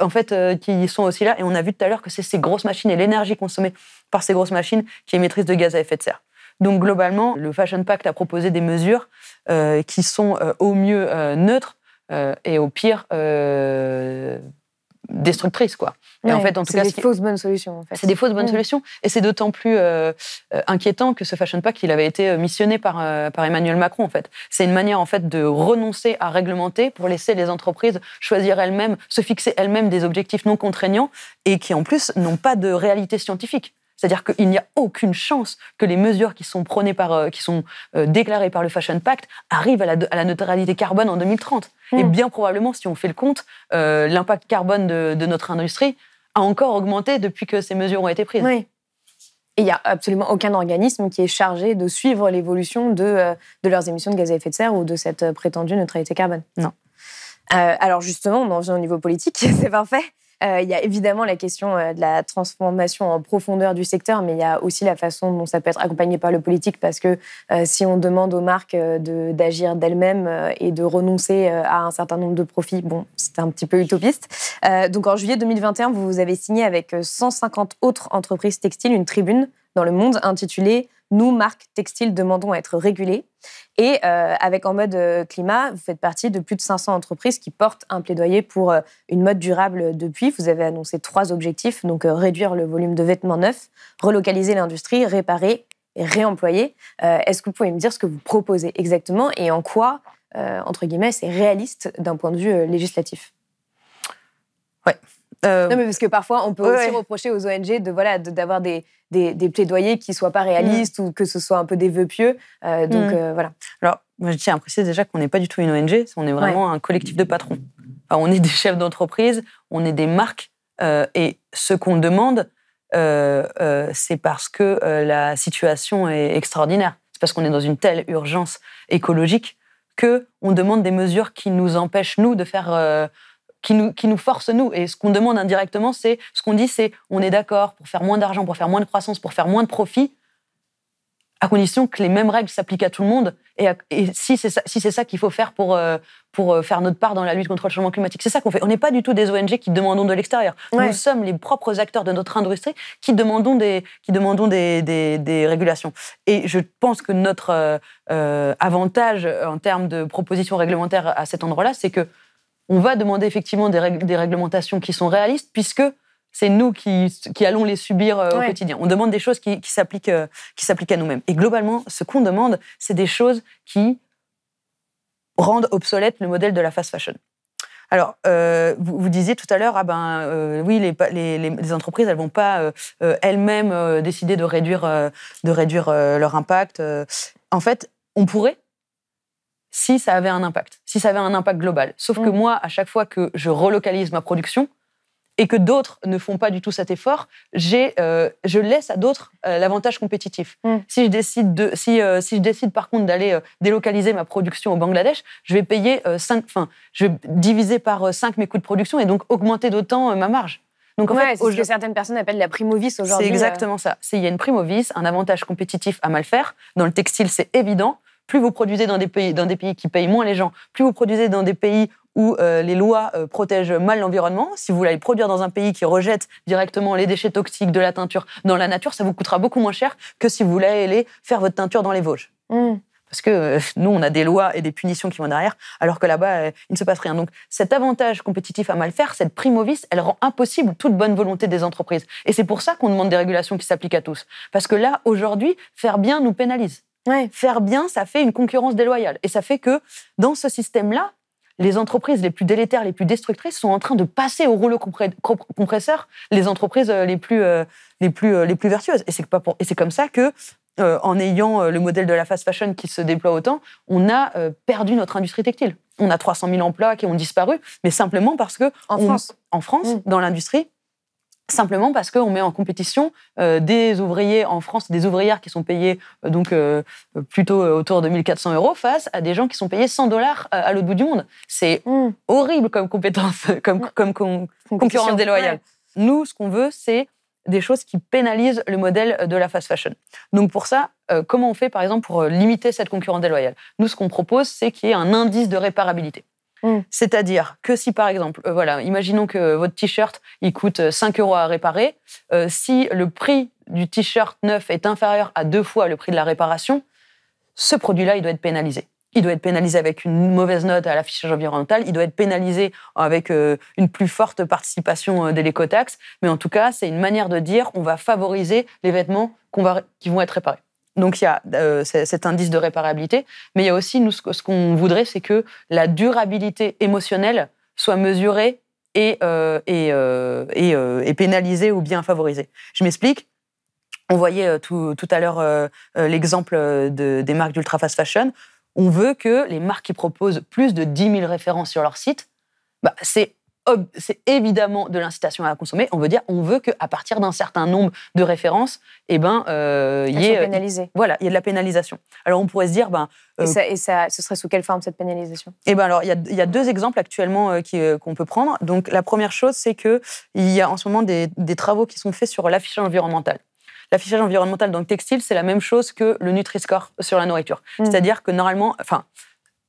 en fait, euh, qui sont aussi là. Et on a vu tout à l'heure que c'est ces grosses machines et l'énergie consommée par ces grosses machines qui est maîtrise de gaz à effet de serre. Donc globalement, le Fashion Pact a proposé des mesures euh, qui sont au mieux neutres, euh, et au pire euh, destructrice quoi. c'est des fausses
bonnes solutions. C'est des fausses bonnes solutions,
et c'est d'autant plus euh, inquiétant que ce fashion pack il avait été missionné par Emmanuel Macron en fait. C'est une manière en fait de renoncer à réglementer pour laisser les entreprises choisir elles-mêmes, se fixer elles-mêmes des objectifs non contraignants et qui en plus n'ont pas de réalité scientifique. C'est-à-dire qu'il n'y a aucune chance que les mesures qui sont prônées par, euh, qui sont euh, déclarées par le Fashion Pact arrivent à la, neutralité carbone en 2030. Et hmm. bien probablement, si on fait le compte, euh, l'impact carbone de, notre industrie a encore augmenté depuis que ces mesures ont été prises. Oui.
Et il n'y a absolument aucun organisme qui est chargé de suivre l'évolution de, de leurs émissions de gaz à effet de serre ou de cette prétendue neutralité carbone. Non. alors justement, on en vient au niveau politique, [laughs] c'est parfait. Euh, il y a évidemment la question euh, de la transformation en profondeur du secteur, mais il y a aussi la façon dont ça peut être accompagné par le politique, parce que euh, si on demande aux marques d'agir d'elles-mêmes et de renoncer à un certain nombre de profits, bon, c'est un petit peu utopiste. donc en juillet 2021, vous avez signé avec 150 autres entreprises textiles une tribune dans le monde intitulée nous, marques textiles, demandons à être régulés. Et euh, avec En mode euh, climat, vous faites partie de plus de 500 entreprises qui portent un plaidoyer pour euh, une mode durable depuis. Vous avez annoncé trois objectifs, donc euh, réduire le volume de vêtements neufs, relocaliser l'industrie, réparer et réemployer. Est-ce que vous pouvez me dire ce que vous proposez exactement et en quoi, entre guillemets, c'est réaliste d'un point de vue législatif Ouais. Euh, non, mais parce que parfois, on peut aussi reprocher aux ONG de voilà d'avoir des, des, plaidoyers qui soient pas réalistes mm. ou que ce soit un peu des vœux pieux. Euh, donc mm. euh, voilà.
Alors, moi, je tiens à préciser déjà qu'on n'est pas du tout une ONG, on est vraiment un collectif de patrons. on est des chefs d'entreprise, on est des marques, et ce qu'on demande, c'est parce que la situation est extraordinaire. C'est parce qu'on est dans une telle urgence écologique que on demande des mesures qui nous empêchent nous de faire qui nous, qui nous force, nous. Et ce qu'on demande indirectement, c'est ce qu'on dit, c'est on est d'accord pour faire moins d'argent, pour faire moins de croissance, pour faire moins de profit, à condition que les mêmes règles s'appliquent à tout le monde. Et, et si c'est ça, ça qu'il faut faire pour, euh, pour euh, faire notre part dans la lutte contre le changement climatique, c'est ça qu'on fait. On n'est pas du tout des ONG qui demandons de l'extérieur. Nous sommes les propres acteurs de notre industrie qui demandons des, qui demandons des, des, régulations. Et je pense que notre euh, avantage en termes de propositions réglementaires à cet endroit-là, c'est que on va demander effectivement des, réglementations qui sont réalistes, puisque c'est nous qui, allons les subir euh, au quotidien. On demande des choses qui, euh, qui s'appliquent à nous-mêmes. Et globalement, ce qu'on demande, c'est des choses qui rendent obsolète le modèle de la fast fashion. Alors, euh, vous, vous, disiez tout à l'heure, ah ben oui, les, les, entreprises, elles vont pas elles-mêmes décider de réduire, de réduire leur impact. en fait, on pourrait, si ça avait un impact, si ça avait un impact global. Sauf que mm. moi, à chaque fois que je relocalise ma production et que d'autres ne font pas du tout cet effort, j'ai, euh, je laisse à d'autres euh, l'avantage compétitif. Mm. Si, je décide de, euh, si, je décide par contre d'aller délocaliser ma production au Bangladesh, je vais payer cinq, enfin, je diviser par 5 mes coûts de production et donc augmenter d'autant ma marge. Donc en fait, c'est ce que
certaines personnes appellent la primovis aujourd'hui. C'est exactement
ça. Il y a une primovis, un avantage compétitif à mal faire. Dans le textile, c'est évident plus vous produisez dans des pays, dans des pays qui payent moins les gens, plus vous produisez dans des pays où euh, les lois euh, protègent mal l'environnement, si vous voulez produire dans un pays qui rejette directement les déchets toxiques de la teinture dans la nature, ça vous coûtera beaucoup moins cher que si vous voulez aller faire votre teinture dans les Vosges. Mm. Parce que euh, nous, on a des lois et des punitions qui vont derrière, alors que là-bas, il ne se passe rien. Donc cet avantage compétitif à mal faire, cette vice, elle rend impossible toute bonne volonté des entreprises. Et c'est pour ça qu'on demande des régulations qui s'appliquent à tous. Parce que là, aujourd'hui, faire bien nous pénalise. Ouais. Faire bien, ça fait une concurrence déloyale. Et ça fait que dans ce système-là, les entreprises les plus délétères, les plus destructrices sont en train de passer au rouleau compresseur les entreprises euh, les plus, euh, les plus, euh, les plus vertueuses. Et c'est, et c'est comme ça que, en ayant le modèle de la fast fashion qui se déploie autant, on a perdu notre industrie textile. On a 300 000 emplois qui ont disparu, mais simplement parce que. En France. En France, mmh. dans l'industrie, simplement parce qu'on met en compétition euh, des ouvriers en France, des ouvrières qui sont payées euh, donc euh, plutôt autour de 1400 euros face à des gens qui sont payés 100 dollars à l'autre bout du monde. C'est mm. horrible comme compétence, [laughs] comme, comme concurrence déloyale. Nous, ce qu'on veut, c'est des choses qui pénalisent le modèle de la fast fashion. Donc pour ça, comment on fait par exemple pour limiter cette concurrence déloyale Nous, ce qu'on propose, c'est qu'il y ait un indice de réparabilité. Mm. C'est-à-dire que si, par exemple, euh, voilà, imaginons que votre t-shirt, il coûte 5 euh, euros à réparer. Euh, si le prix du t-shirt neuf est inférieur à deux fois le prix de la réparation, ce produit-là, il doit être pénalisé. Il doit être pénalisé avec une mauvaise note à l'affichage environnemental, il doit être pénalisé avec une plus forte participation léco l'écotaxe, mais en tout cas, c'est une manière de dire on va favoriser les vêtements qui vont être réparés. Donc il y a euh, cet indice de réparabilité, mais il y a aussi, nous, ce qu'on voudrait, c'est que la durabilité émotionnelle soit mesurée et, euh, et, euh, et, pénalisée ou bien favorisée. Je m'explique. On voyait tout, tout à l'heure l'exemple des marques d'ultra-fast fashion. On veut que les marques qui proposent plus de 10 000 références sur leur site, bah, c'est c'est évidemment de l'incitation à consommer. On veut dire, on veut qu'à partir d'un certain nombre de références, eh ben, il euh, y voilà, il y a de la pénalisation. Alors on pourrait se dire, ben, euh,
et, ça, ce serait sous quelle forme cette pénalisation
Eh ben alors, il y, a, deux exemples actuellement euh, qu'on peut prendre. Donc la première chose, c'est qu'il y a en ce moment des, travaux qui sont faits sur l'affichage environnemental. L'affichage environnemental dans le textile, c'est la même chose que le Nutri-Score sur la nourriture. Hmm. C'est-à-dire que normalement, enfin,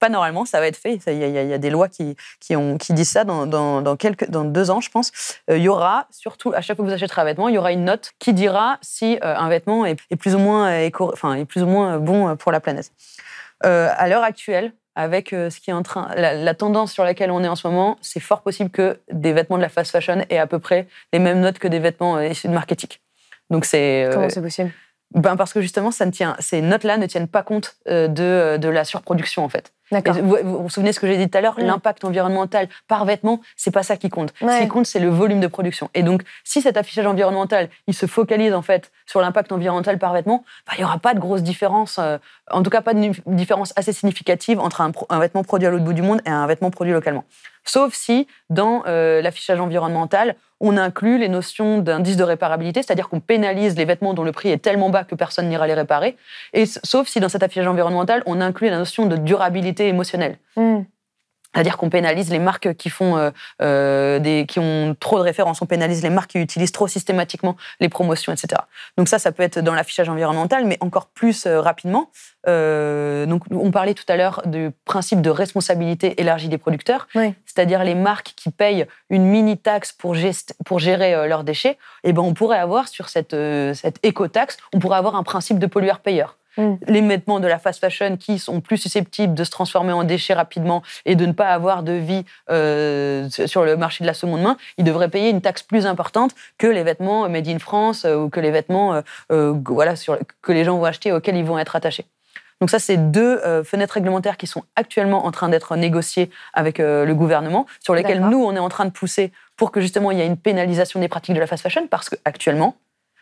pas normalement, ça va être fait. Il y, a des lois qui, qui, ont, qui disent ça dans, dans, dans, quelques, dans deux ans, je pense. Euh, il y aura, surtout à chaque fois que vous achèterez un vêtement, il y aura une note qui dira si euh, un vêtement est, est, plus ou moins euh, éco, enfin, est plus ou moins bon pour la planète. à l'heure actuelle, avec ce qui est en train, la, tendance sur laquelle on est en ce moment, c'est fort possible que des vêtements de la fast fashion aient à peu près les mêmes notes que des vêtements issus de marketing. Donc c'est. Comment c'est possible ben parce que justement, ça ne tient, ces notes-là ne tiennent pas compte euh, de, euh, de la surproduction en fait. Vous, vous, vous souvenez ce que j'ai dit tout à l'heure, l'impact environnemental par vêtement, c'est pas ça qui compte. Ce qui compte, c'est le volume de production. Et donc, si cet affichage environnemental, il se focalise en fait sur l'impact environnemental par vêtement, ben, il n'y aura pas de grosse différence, euh, en tout cas pas de différence assez significative entre un, vêtement produit à l'autre bout du monde et un vêtement produit localement. Sauf si dans l'affichage environnemental, on inclut les notions d'indice de réparabilité, c'est-à-dire qu'on pénalise les vêtements dont le prix est tellement bas que personne n'ira les réparer, et sauf si dans cet affichage environnemental, on inclut la notion de durabilité émotionnelle. Mm. C'est-à-dire qu'on pénalise les marques qui font euh, euh, des, qui ont trop de références, on pénalise les marques qui utilisent trop systématiquement les promotions, etc. Donc ça, ça peut être dans l'affichage environnemental, mais encore plus euh, rapidement. Euh, donc on parlait tout à l'heure du principe de responsabilité élargie des producteurs, c'est-à-dire les marques qui payent une mini taxe pour, gérer euh, leurs déchets. Et eh ben on pourrait avoir sur cette cette éco taxe, on pourrait avoir un principe de pollueur-payeur. Mm. Les vêtements de la fast fashion qui sont plus susceptibles de se transformer en déchets rapidement et de ne pas avoir de vie euh, sur le marché de la seconde main, ils devraient payer une taxe plus importante que les vêtements euh, made in France euh, ou que les vêtements voilà, sur, que les gens vont acheter auxquels ils vont être attachés. Donc ça, c'est deux fenêtres réglementaires qui sont actuellement en train d'être négociées avec le gouvernement, sur lesquelles nous, on est en train de pousser pour que justement il y ait une pénalisation des pratiques de la fast fashion, parce qu'actuellement,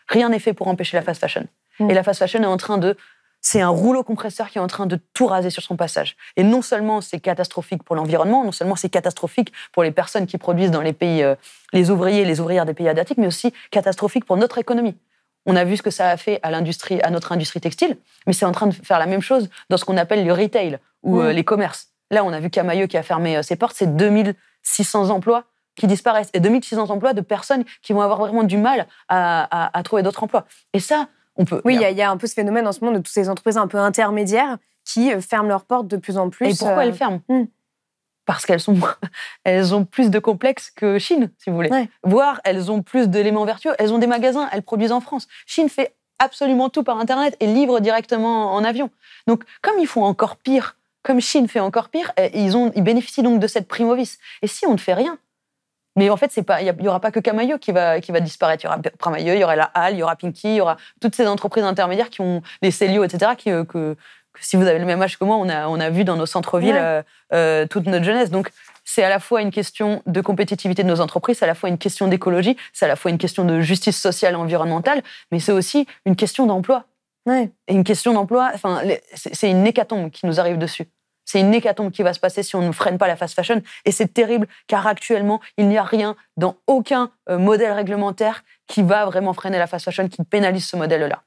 rien n'est fait pour empêcher la fast fashion. Mm. Et la fast fashion est en train de c'est un rouleau compresseur qui est en train de tout raser sur son passage. Et non seulement c'est catastrophique pour l'environnement, non seulement c'est catastrophique pour les personnes qui produisent dans les pays, euh, les ouvriers les ouvrières des pays asiatiques, mais aussi catastrophique pour notre économie. On a vu ce que ça a fait à, l'industrie, à notre industrie textile, mais c'est en train de faire la même chose dans ce qu'on appelle le retail ou euh, les commerces. Là, on a vu Camailleux qui a fermé euh, ses portes, c'est 2600 emplois qui disparaissent et 2600 emplois de personnes qui vont avoir vraiment du mal
à trouver d'autres emplois. Et ça, oui, il y, a un peu ce phénomène en ce moment de toutes ces entreprises un peu intermédiaires qui euh, ferment leurs portes de plus en plus. Et pourquoi euh, elles ferment hmm.
Parce qu'elles sont, [laughs] elles ont plus de complexes que Chine, si vous voulez. Voire, elles ont plus d'éléments vertueux. Elles ont des magasins, elles produisent en France. Chine fait absolument tout par Internet et livre directement en avion. Donc, comme ils font encore pire, comme Chine fait encore pire, eh, ils, ont, ils bénéficient donc de cette primovis. Et si on ne fait rien, mais en fait, il n'y aura pas que Camailleux qui va, disparaître. Il y aura Pramailleux, il y aura la Halle, il y aura Pinky, il y aura toutes ces entreprises intermédiaires qui ont les Célio, etc., euh, que, si vous avez le même âge que moi, on a, vu dans nos centres-villes euh, euh, toute notre jeunesse. Donc, c'est à la fois une question de compétitivité de nos entreprises, c'est à la fois une question d'écologie, c'est à la fois une question de justice sociale et environnementale, mais c'est aussi une question d'emploi. Et une question d'emploi, c'est une hécatombe qui nous arrive dessus. C'est une hécatombe qui va se passer si on ne freine pas la fast fashion. Et c'est terrible, car actuellement, il n'y a rien dans aucun euh, modèle réglementaire qui va vraiment freiner la fast fashion, qui pénalise ce modèle-là.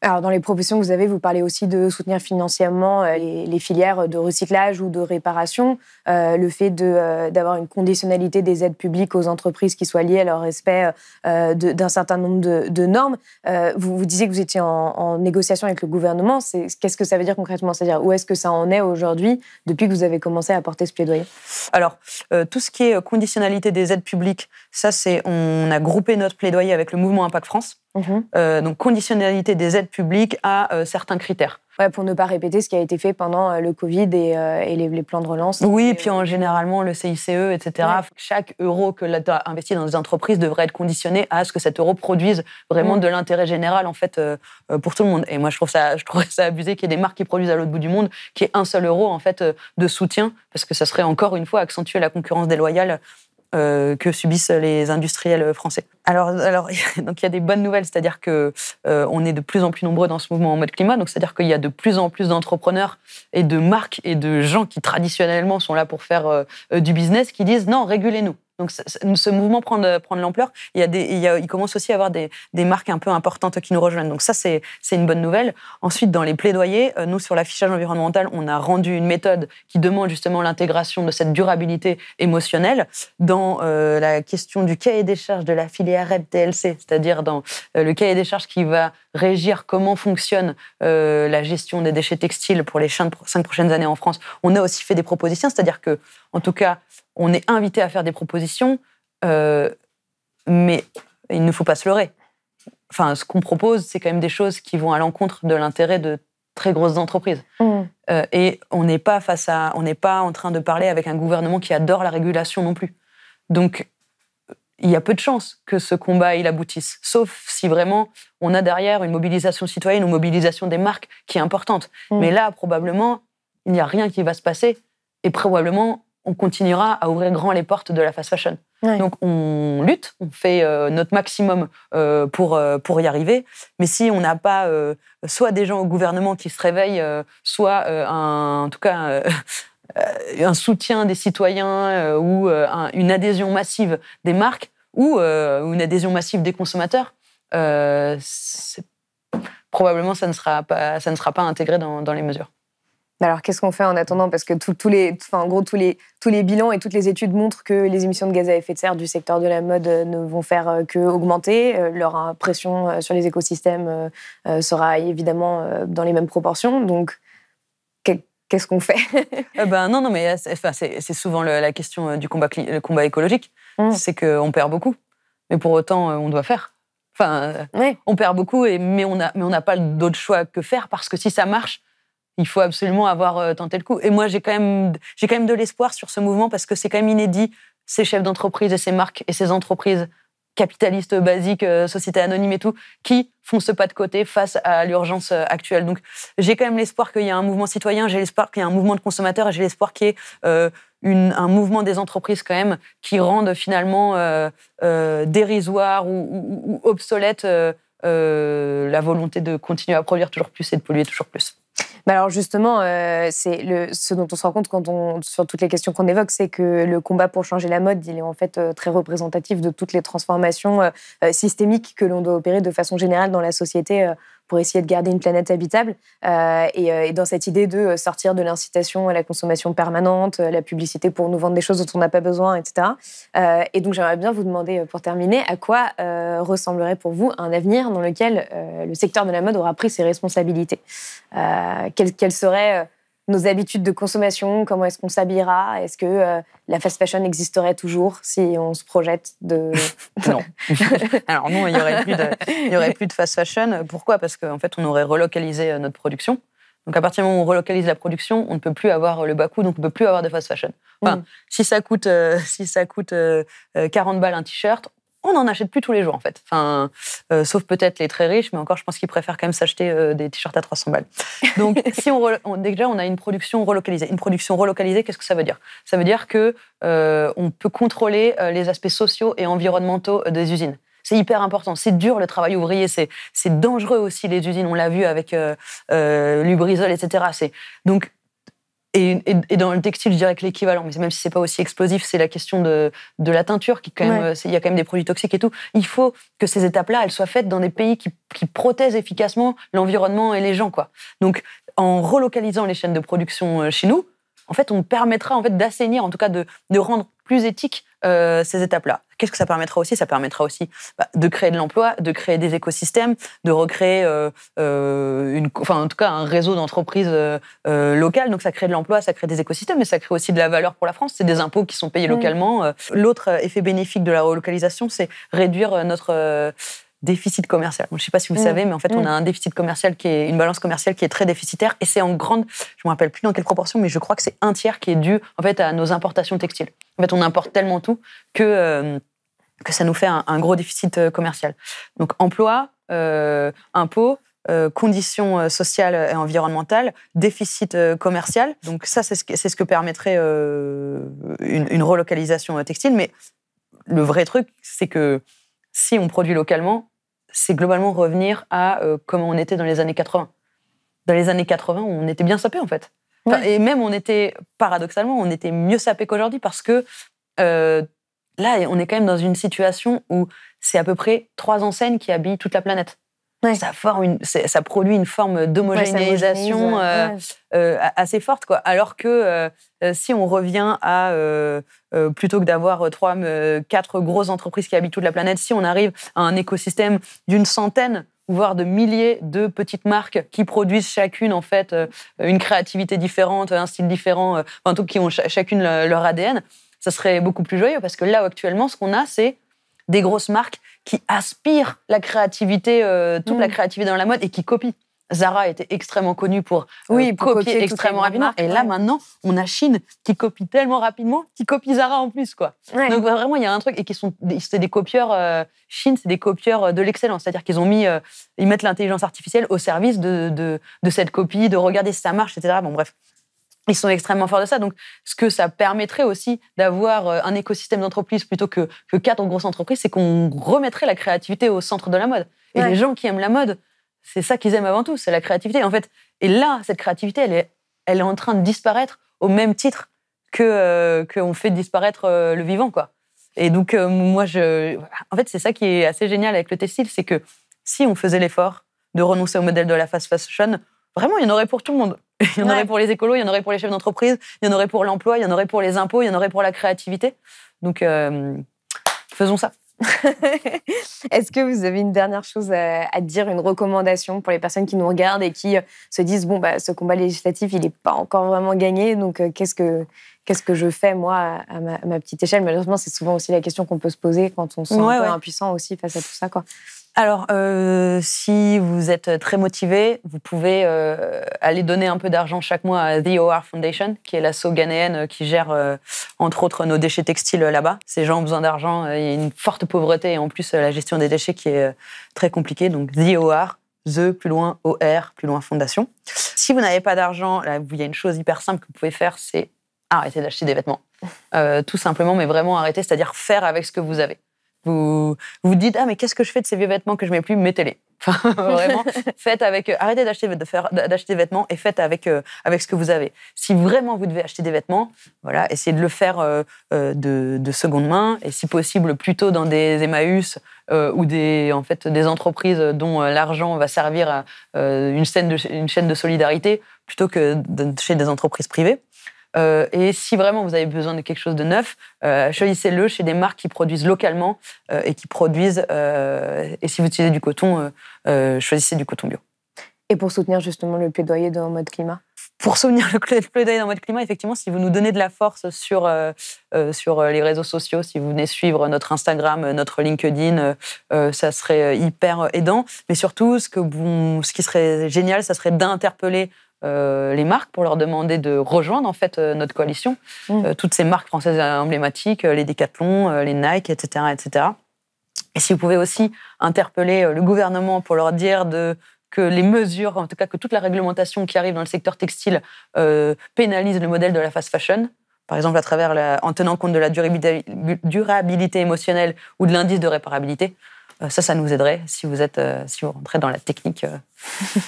Alors, dans les propositions que vous avez, vous parlez aussi de soutenir financièrement euh, les, filières de recyclage ou de réparation, euh, le fait euh, d'avoir une conditionnalité des aides publiques aux entreprises qui soient liées à leur respect d'un certain nombre de, normes. Vous, vous, disiez que vous étiez en, négociation avec le gouvernement. Qu'est-ce que ça veut dire concrètement C'est-à-dire, où est-ce que ça en est aujourd'hui depuis que vous avez commencé à porter ce plaidoyer
Alors, tout ce qui est conditionnalité des aides publiques, ça, c'est on a groupé notre plaidoyer avec le mouvement Impact France. Mm-hmm. donc, conditionnalité des aides public à euh, certains critères.
Ouais, pour ne pas répéter ce qui a été fait pendant euh, le Covid et, euh, et les, plans de relance. Oui, puis en, généralement
le CICE, etc. Chaque euro que l'on a investi dans des entreprises devrait être conditionné à ce que cet euro produise vraiment mm. de l'intérêt général en fait pour tout le monde. Et moi je trouve ça, je trouve ça abusé qu'il y ait des marques qui produisent à l'autre bout du monde, qui ait un seul euro en fait de soutien, parce que ça serait encore une fois accentuer la concurrence déloyale euh, que subissent les industriels français. Alors, alors [laughs] donc il y a des bonnes nouvelles, c'est-à-dire que euh, on est de plus en plus nombreux dans ce mouvement en mode climat, donc c'est-à-dire qu'il y a de plus en plus d'entrepreneurs et de marques et de gens qui traditionnellement sont là pour faire euh, du business qui disent non, régulez-nous. Donc ce mouvement prend de, l'ampleur. Il, y a des, il, il commence aussi à avoir des, des, marques un peu importantes qui nous rejoignent. Donc ça, c'est une bonne nouvelle. Ensuite, dans les plaidoyers, euh, nous, sur l'affichage environnemental, on a rendu une méthode qui demande justement l'intégration de cette durabilité émotionnelle dans euh, la question du cahier des charges de la filière REP TLC, c'est-à-dire dans euh, le cahier des charges qui va régir comment fonctionne la gestion des déchets textiles pour les cinq prochaines années en France. On a aussi fait des propositions, c'est-à-dire que, en tout cas, on est invité à faire des propositions, euh, mais il ne faut pas se leurrer. Enfin, ce qu'on propose, c'est quand même des choses qui vont à l'encontre de l'intérêt de très grosses entreprises. Mmh. Euh, et on n'est pas face à, on n'est pas en train de parler avec un gouvernement qui adore la régulation non plus. Donc, il y a peu de chances que ce combat il aboutisse, sauf si vraiment on a derrière une mobilisation citoyenne ou mobilisation des marques qui est importante. Mmh. Mais là, probablement, il n'y a rien qui va se passer et probablement on continuera à ouvrir grand les portes de la fast fashion. Donc on lutte, on fait euh, notre maximum euh, pour, euh, pour y arriver. Mais si on n'a pas soit des gens au gouvernement qui se réveillent, soit un, en tout cas un soutien des citoyens ou une adhésion massive des marques ou une adhésion massive des consommateurs, probablement ça ne sera pas, intégré
dans les mesures. Alors qu'est-ce qu'on fait en attendant Parce que les, en gros, tous les, tous les bilans et toutes les études montrent que les émissions de gaz à effet de serre du secteur de la mode euh, ne vont faire euh, qu'augmenter. Euh, leur pression sur les écosystèmes sera évidemment dans les mêmes proportions. Donc qu'est-ce qu'on fait
[laughs] ben, Non, non, mais c'est souvent la question du combat, le combat écologique. Mmh. C'est qu'on perd beaucoup, mais pour autant, on doit faire. Enfin, on perd beaucoup, et, mais on n'a pas d'autre choix que faire, parce que si ça marche, il faut absolument avoir euh, tenté le coup. Et moi, j'ai quand même, j'ai quand même de l'espoir sur ce mouvement parce que c'est quand même inédit. Ces chefs d'entreprise et ces marques et ces entreprises capitalistes basiques, euh, sociétés anonymes et tout, qui font ce pas de côté face à l'urgence euh, actuelle. Donc, j'ai quand même l'espoir qu'il y a un mouvement citoyen, j'ai l'espoir qu'il y a un mouvement de consommateurs et j'ai l'espoir qu'il y ait un mouvement des entreprises quand même qui rendent finalement dérisoire ou obsolète la volonté de continuer à produire toujours plus et de polluer toujours plus.
Bah, alors justement, euh, ce dont on se rend compte sur toutes les questions qu'on évoque, c'est que le combat pour changer la mode, il est en fait euh, très représentatif de toutes les transformations euh, systémiques que l'on doit opérer de façon générale dans la société pour essayer de garder une planète habitable. Euh, euh, et, dans cette idée de euh, sortir de l'incitation à la consommation permanente, la publicité pour nous vendre des choses dont on n'a pas besoin, etc. et donc j'aimerais bien vous demander, pour terminer, à quoi ressemblerait pour vous un avenir dans lequel le secteur de la mode aura pris ses responsabilités quel, seraient... serait nos habitudes de consommation, comment est-ce qu'on s'habillera, est-ce que euh, la fast fashion existerait toujours si on se projette de... [laughs] non.
[laughs] Alors non, il n'y aurait, plus de, y aurait plus de fast fashion. Pourquoi Parce qu'en fait, on aurait relocalisé euh, notre production. Donc à partir du moment où on relocalise la production, on ne peut plus avoir euh, le bas coût, donc on ne peut plus avoir de fast fashion. Enfin, mm. si ça coûte, [laughs] si ça coûte 40 balles un t-shirt, on n'en achète plus tous les jours en fait. Enfin, euh, sauf peut-être les très riches, mais encore, je pense qu'ils préfèrent quand même s'acheter euh, des t-shirts à 300 balles. Donc, [laughs] si on, déjà on a une production relocalisée, une production relocalisée, qu'est-ce que ça veut dire Ça veut dire que euh, on peut contrôler les aspects sociaux et environnementaux des usines. C'est hyper important. C'est dur le travail ouvrier. C'est dangereux aussi les usines. On l'a vu avec euh, Lubrizol, etc. Donc et, dans le textile, je dirais que l'équivalent, mais même si c'est pas aussi explosif, c'est la question de, la teinture, qui quand même, euh, il y a quand même des produits toxiques et tout. Il faut que ces étapes-là, elles soient faites dans des pays qui, qui protègent efficacement l'environnement et les gens, quoi. Donc, en relocalisant les chaînes de production euh, chez nous, en fait, on permettra en fait d'assainir, en tout cas de rendre plus éthique euh, ces étapes-là. Qu'est-ce que ça permettra aussi Ça permettra aussi bah, de créer de l'emploi, de créer des écosystèmes, de recréer euh, euh, une, enfin en tout cas un réseau d'entreprises locales. Donc ça crée de l'emploi, ça crée des écosystèmes, mais ça crée aussi de la valeur pour la France. C'est des impôts qui sont payés localement. L'autre effet bénéfique de la relocalisation, c'est réduire notre déficit commercial. je ne sais pas si vous mm. savez, mais en fait, on mm. a un déficit commercial qui est une balance commerciale qui est très déficitaire et c'est en grande, je ne me rappelle plus dans quelle proportion, mais je crois que c'est un tiers qui est dû en fait à nos importations textiles. En fait, on importe tellement tout que euh, que ça nous fait un, gros déficit euh, commercial. Donc emploi, impôt, euh, impôts, conditions sociales et environnementales, déficit commercial. Donc ça, c'est ce, que permettrait une relocalisation textile. Mais le vrai truc, c'est que si on produit localement, c'est globalement revenir à euh, comment on était dans les années 80. Dans les années 80, on était bien sapé en fait. Et même on était, paradoxalement, on était mieux sapé qu'aujourd'hui parce que euh, là, on est quand même dans une situation où c'est à peu près trois enseignes qui habillent toute la planète. Ça, forme une, ça produit une forme d'homogénéisation euh, euh, assez forte. Quoi. Alors que euh, si on revient à, plutôt que d'avoir trois, quatre grosses entreprises qui habitent toute la planète, si on arrive à un écosystème d'une centaine voire de milliers de petites marques qui produisent chacune en fait une créativité différente, un style différent, enfin tout qui ont chacune leur ADN, ça serait beaucoup plus joyeux parce que là actuellement ce qu'on a c'est des grosses marques qui aspire la créativité, euh, toute la mm. créativité dans la mode et qui copie. Zara était extrêmement connue pour, euh, oui, copier, extrêmement rapidement. et là, maintenant, on a Chine qui copie tellement rapidement, qui copie Zara en plus, quoi. Donc, vraiment, il y a un truc. Et qui sont, des copieurs, Chine, c'est des copieurs euh, de l'excellence. C'est-à-dire qu'ils ont mis, ils mettent l'intelligence artificielle au service de, de, de, cette copie, de regarder si ça marche, etc. Bon, bref ils sont extrêmement forts de ça. Donc, ce que ça permettrait aussi d'avoir euh, un écosystème d'entreprise plutôt que, que quatre grosses entreprises, c'est qu'on remettrait la créativité au centre de la mode. Et les gens qui aiment la mode, c'est ça qu'ils aiment avant tout, c'est la créativité. En fait, et là, cette créativité, elle est, elle est en train de disparaître au même titre que euh, qu'on fait disparaître euh, le vivant, quoi. Et donc, moi, je, en fait, c'est ça qui est assez génial avec le textile, c'est que si on faisait l'effort de renoncer au modèle de la fast fashion, vraiment, il y en aurait pour tout le monde. [laughs] Il y en aurait pour les écolos, il y en aurait pour les chefs d'entreprise, il y en aurait pour l'emploi, il y en aurait pour les impôts, il y en aurait pour la créativité. Donc, euh, faisons ça. [laughs]
Est-ce que vous avez une dernière chose à, dire, une recommandation pour les personnes qui nous regardent et qui euh, se disent bon bah ce combat législatif il n'est pas encore vraiment gagné donc euh, qu'est-ce que qu'est-ce que je fais moi à ma, petite échelle Malheureusement c'est souvent aussi la question qu'on peut se poser quand on se sent un peu impuissant aussi face à tout ça quoi.
Alors, euh, si vous êtes très motivé, vous pouvez euh, aller donner un peu d'argent chaque mois à The OR Foundation, qui est l'asso ghanéenne euh, qui gère, euh, entre autres, nos déchets textiles euh, là-bas. Ces gens ont besoin d'argent, il y a une forte pauvreté, et en plus, la gestion des déchets qui est très compliquée. Donc, The OR, The, plus loin, OR, plus loin, Fondation. Si vous n'avez pas d'argent, là, il y a une chose hyper simple que vous pouvez faire, c'est arrêter d'acheter des vêtements. Euh, tout simplement, mais vraiment arrêter, c'est-à-dire faire avec ce que vous avez. Vous vous dites ah mais qu'est-ce que je fais de ces vieux vêtements que je mets plus Mettez-les. [laughs] Enfin, vraiment, faites avec. Euh, arrêtez d'acheter de des vêtements et faites avec euh, avec ce que vous avez. Si vraiment vous devez acheter des vêtements, voilà, essayez de le faire euh, de, seconde main et si possible plutôt dans des Emmaüs ou des en fait des entreprises dont l'argent va servir à une chaîne de une chaîne de solidarité plutôt que chez des entreprises privées. Euh, et si vraiment vous avez besoin de quelque chose de neuf, euh, choisissez-le chez des marques qui produisent localement euh, et qui produisent. et si vous utilisez du coton, choisissez du coton bio.
Et pour soutenir justement le plaidoyer dans mode climat
pour soutenir le plaidoyer dans mode climat, effectivement, si vous nous donnez de la force sur, sur les réseaux sociaux, si vous venez suivre notre Instagram, notre LinkedIn, ça serait hyper aidant. Mais surtout, ce, que ce qui serait génial, ça serait d'interpeller euh, les marques pour leur demander de rejoindre en fait euh, notre coalition. Mmh. Euh, toutes ces marques françaises emblématiques, les Decathlon, les Nike, etc., etc. Et si vous pouvez aussi interpeller le gouvernement pour leur dire de que les mesures, en tout cas que toute la réglementation qui arrive dans le secteur textile pénalise le modèle de la fast fashion, par exemple à travers en tenant compte de la durabilité, émotionnelle ou de l'indice de réparabilité. ça, ça nous aiderait si vous êtes, si vous rentrez dans la technique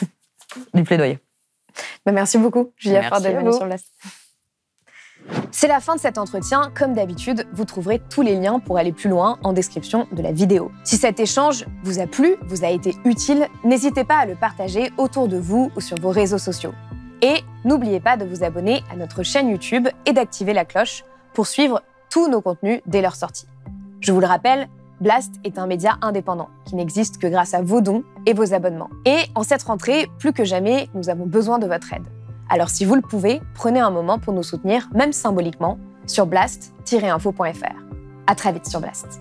[laughs] du plaidoyer. Bah,
merci beaucoup, Julia Ford, d'être venue sur le c'est la fin de cet entretien. Comme d'habitude, vous trouverez tous les liens pour aller plus loin en description de la vidéo. Si cet échange vous a plu, vous a été utile, n'hésitez pas à le partager autour de vous ou sur vos réseaux sociaux. Et n'oubliez pas de vous abonner à notre chaîne YouTube et d'activer la cloche pour suivre tous nos contenus dès leur sortie. Je vous le rappelle, Blast est un média indépendant qui n'existe que grâce à vos dons et vos abonnements. Et en cette rentrée, plus que jamais, nous avons besoin de votre aide. Alors si vous le pouvez, prenez un moment pour nous soutenir, même symboliquement, sur blast-info.fr. À très vite sur Blast.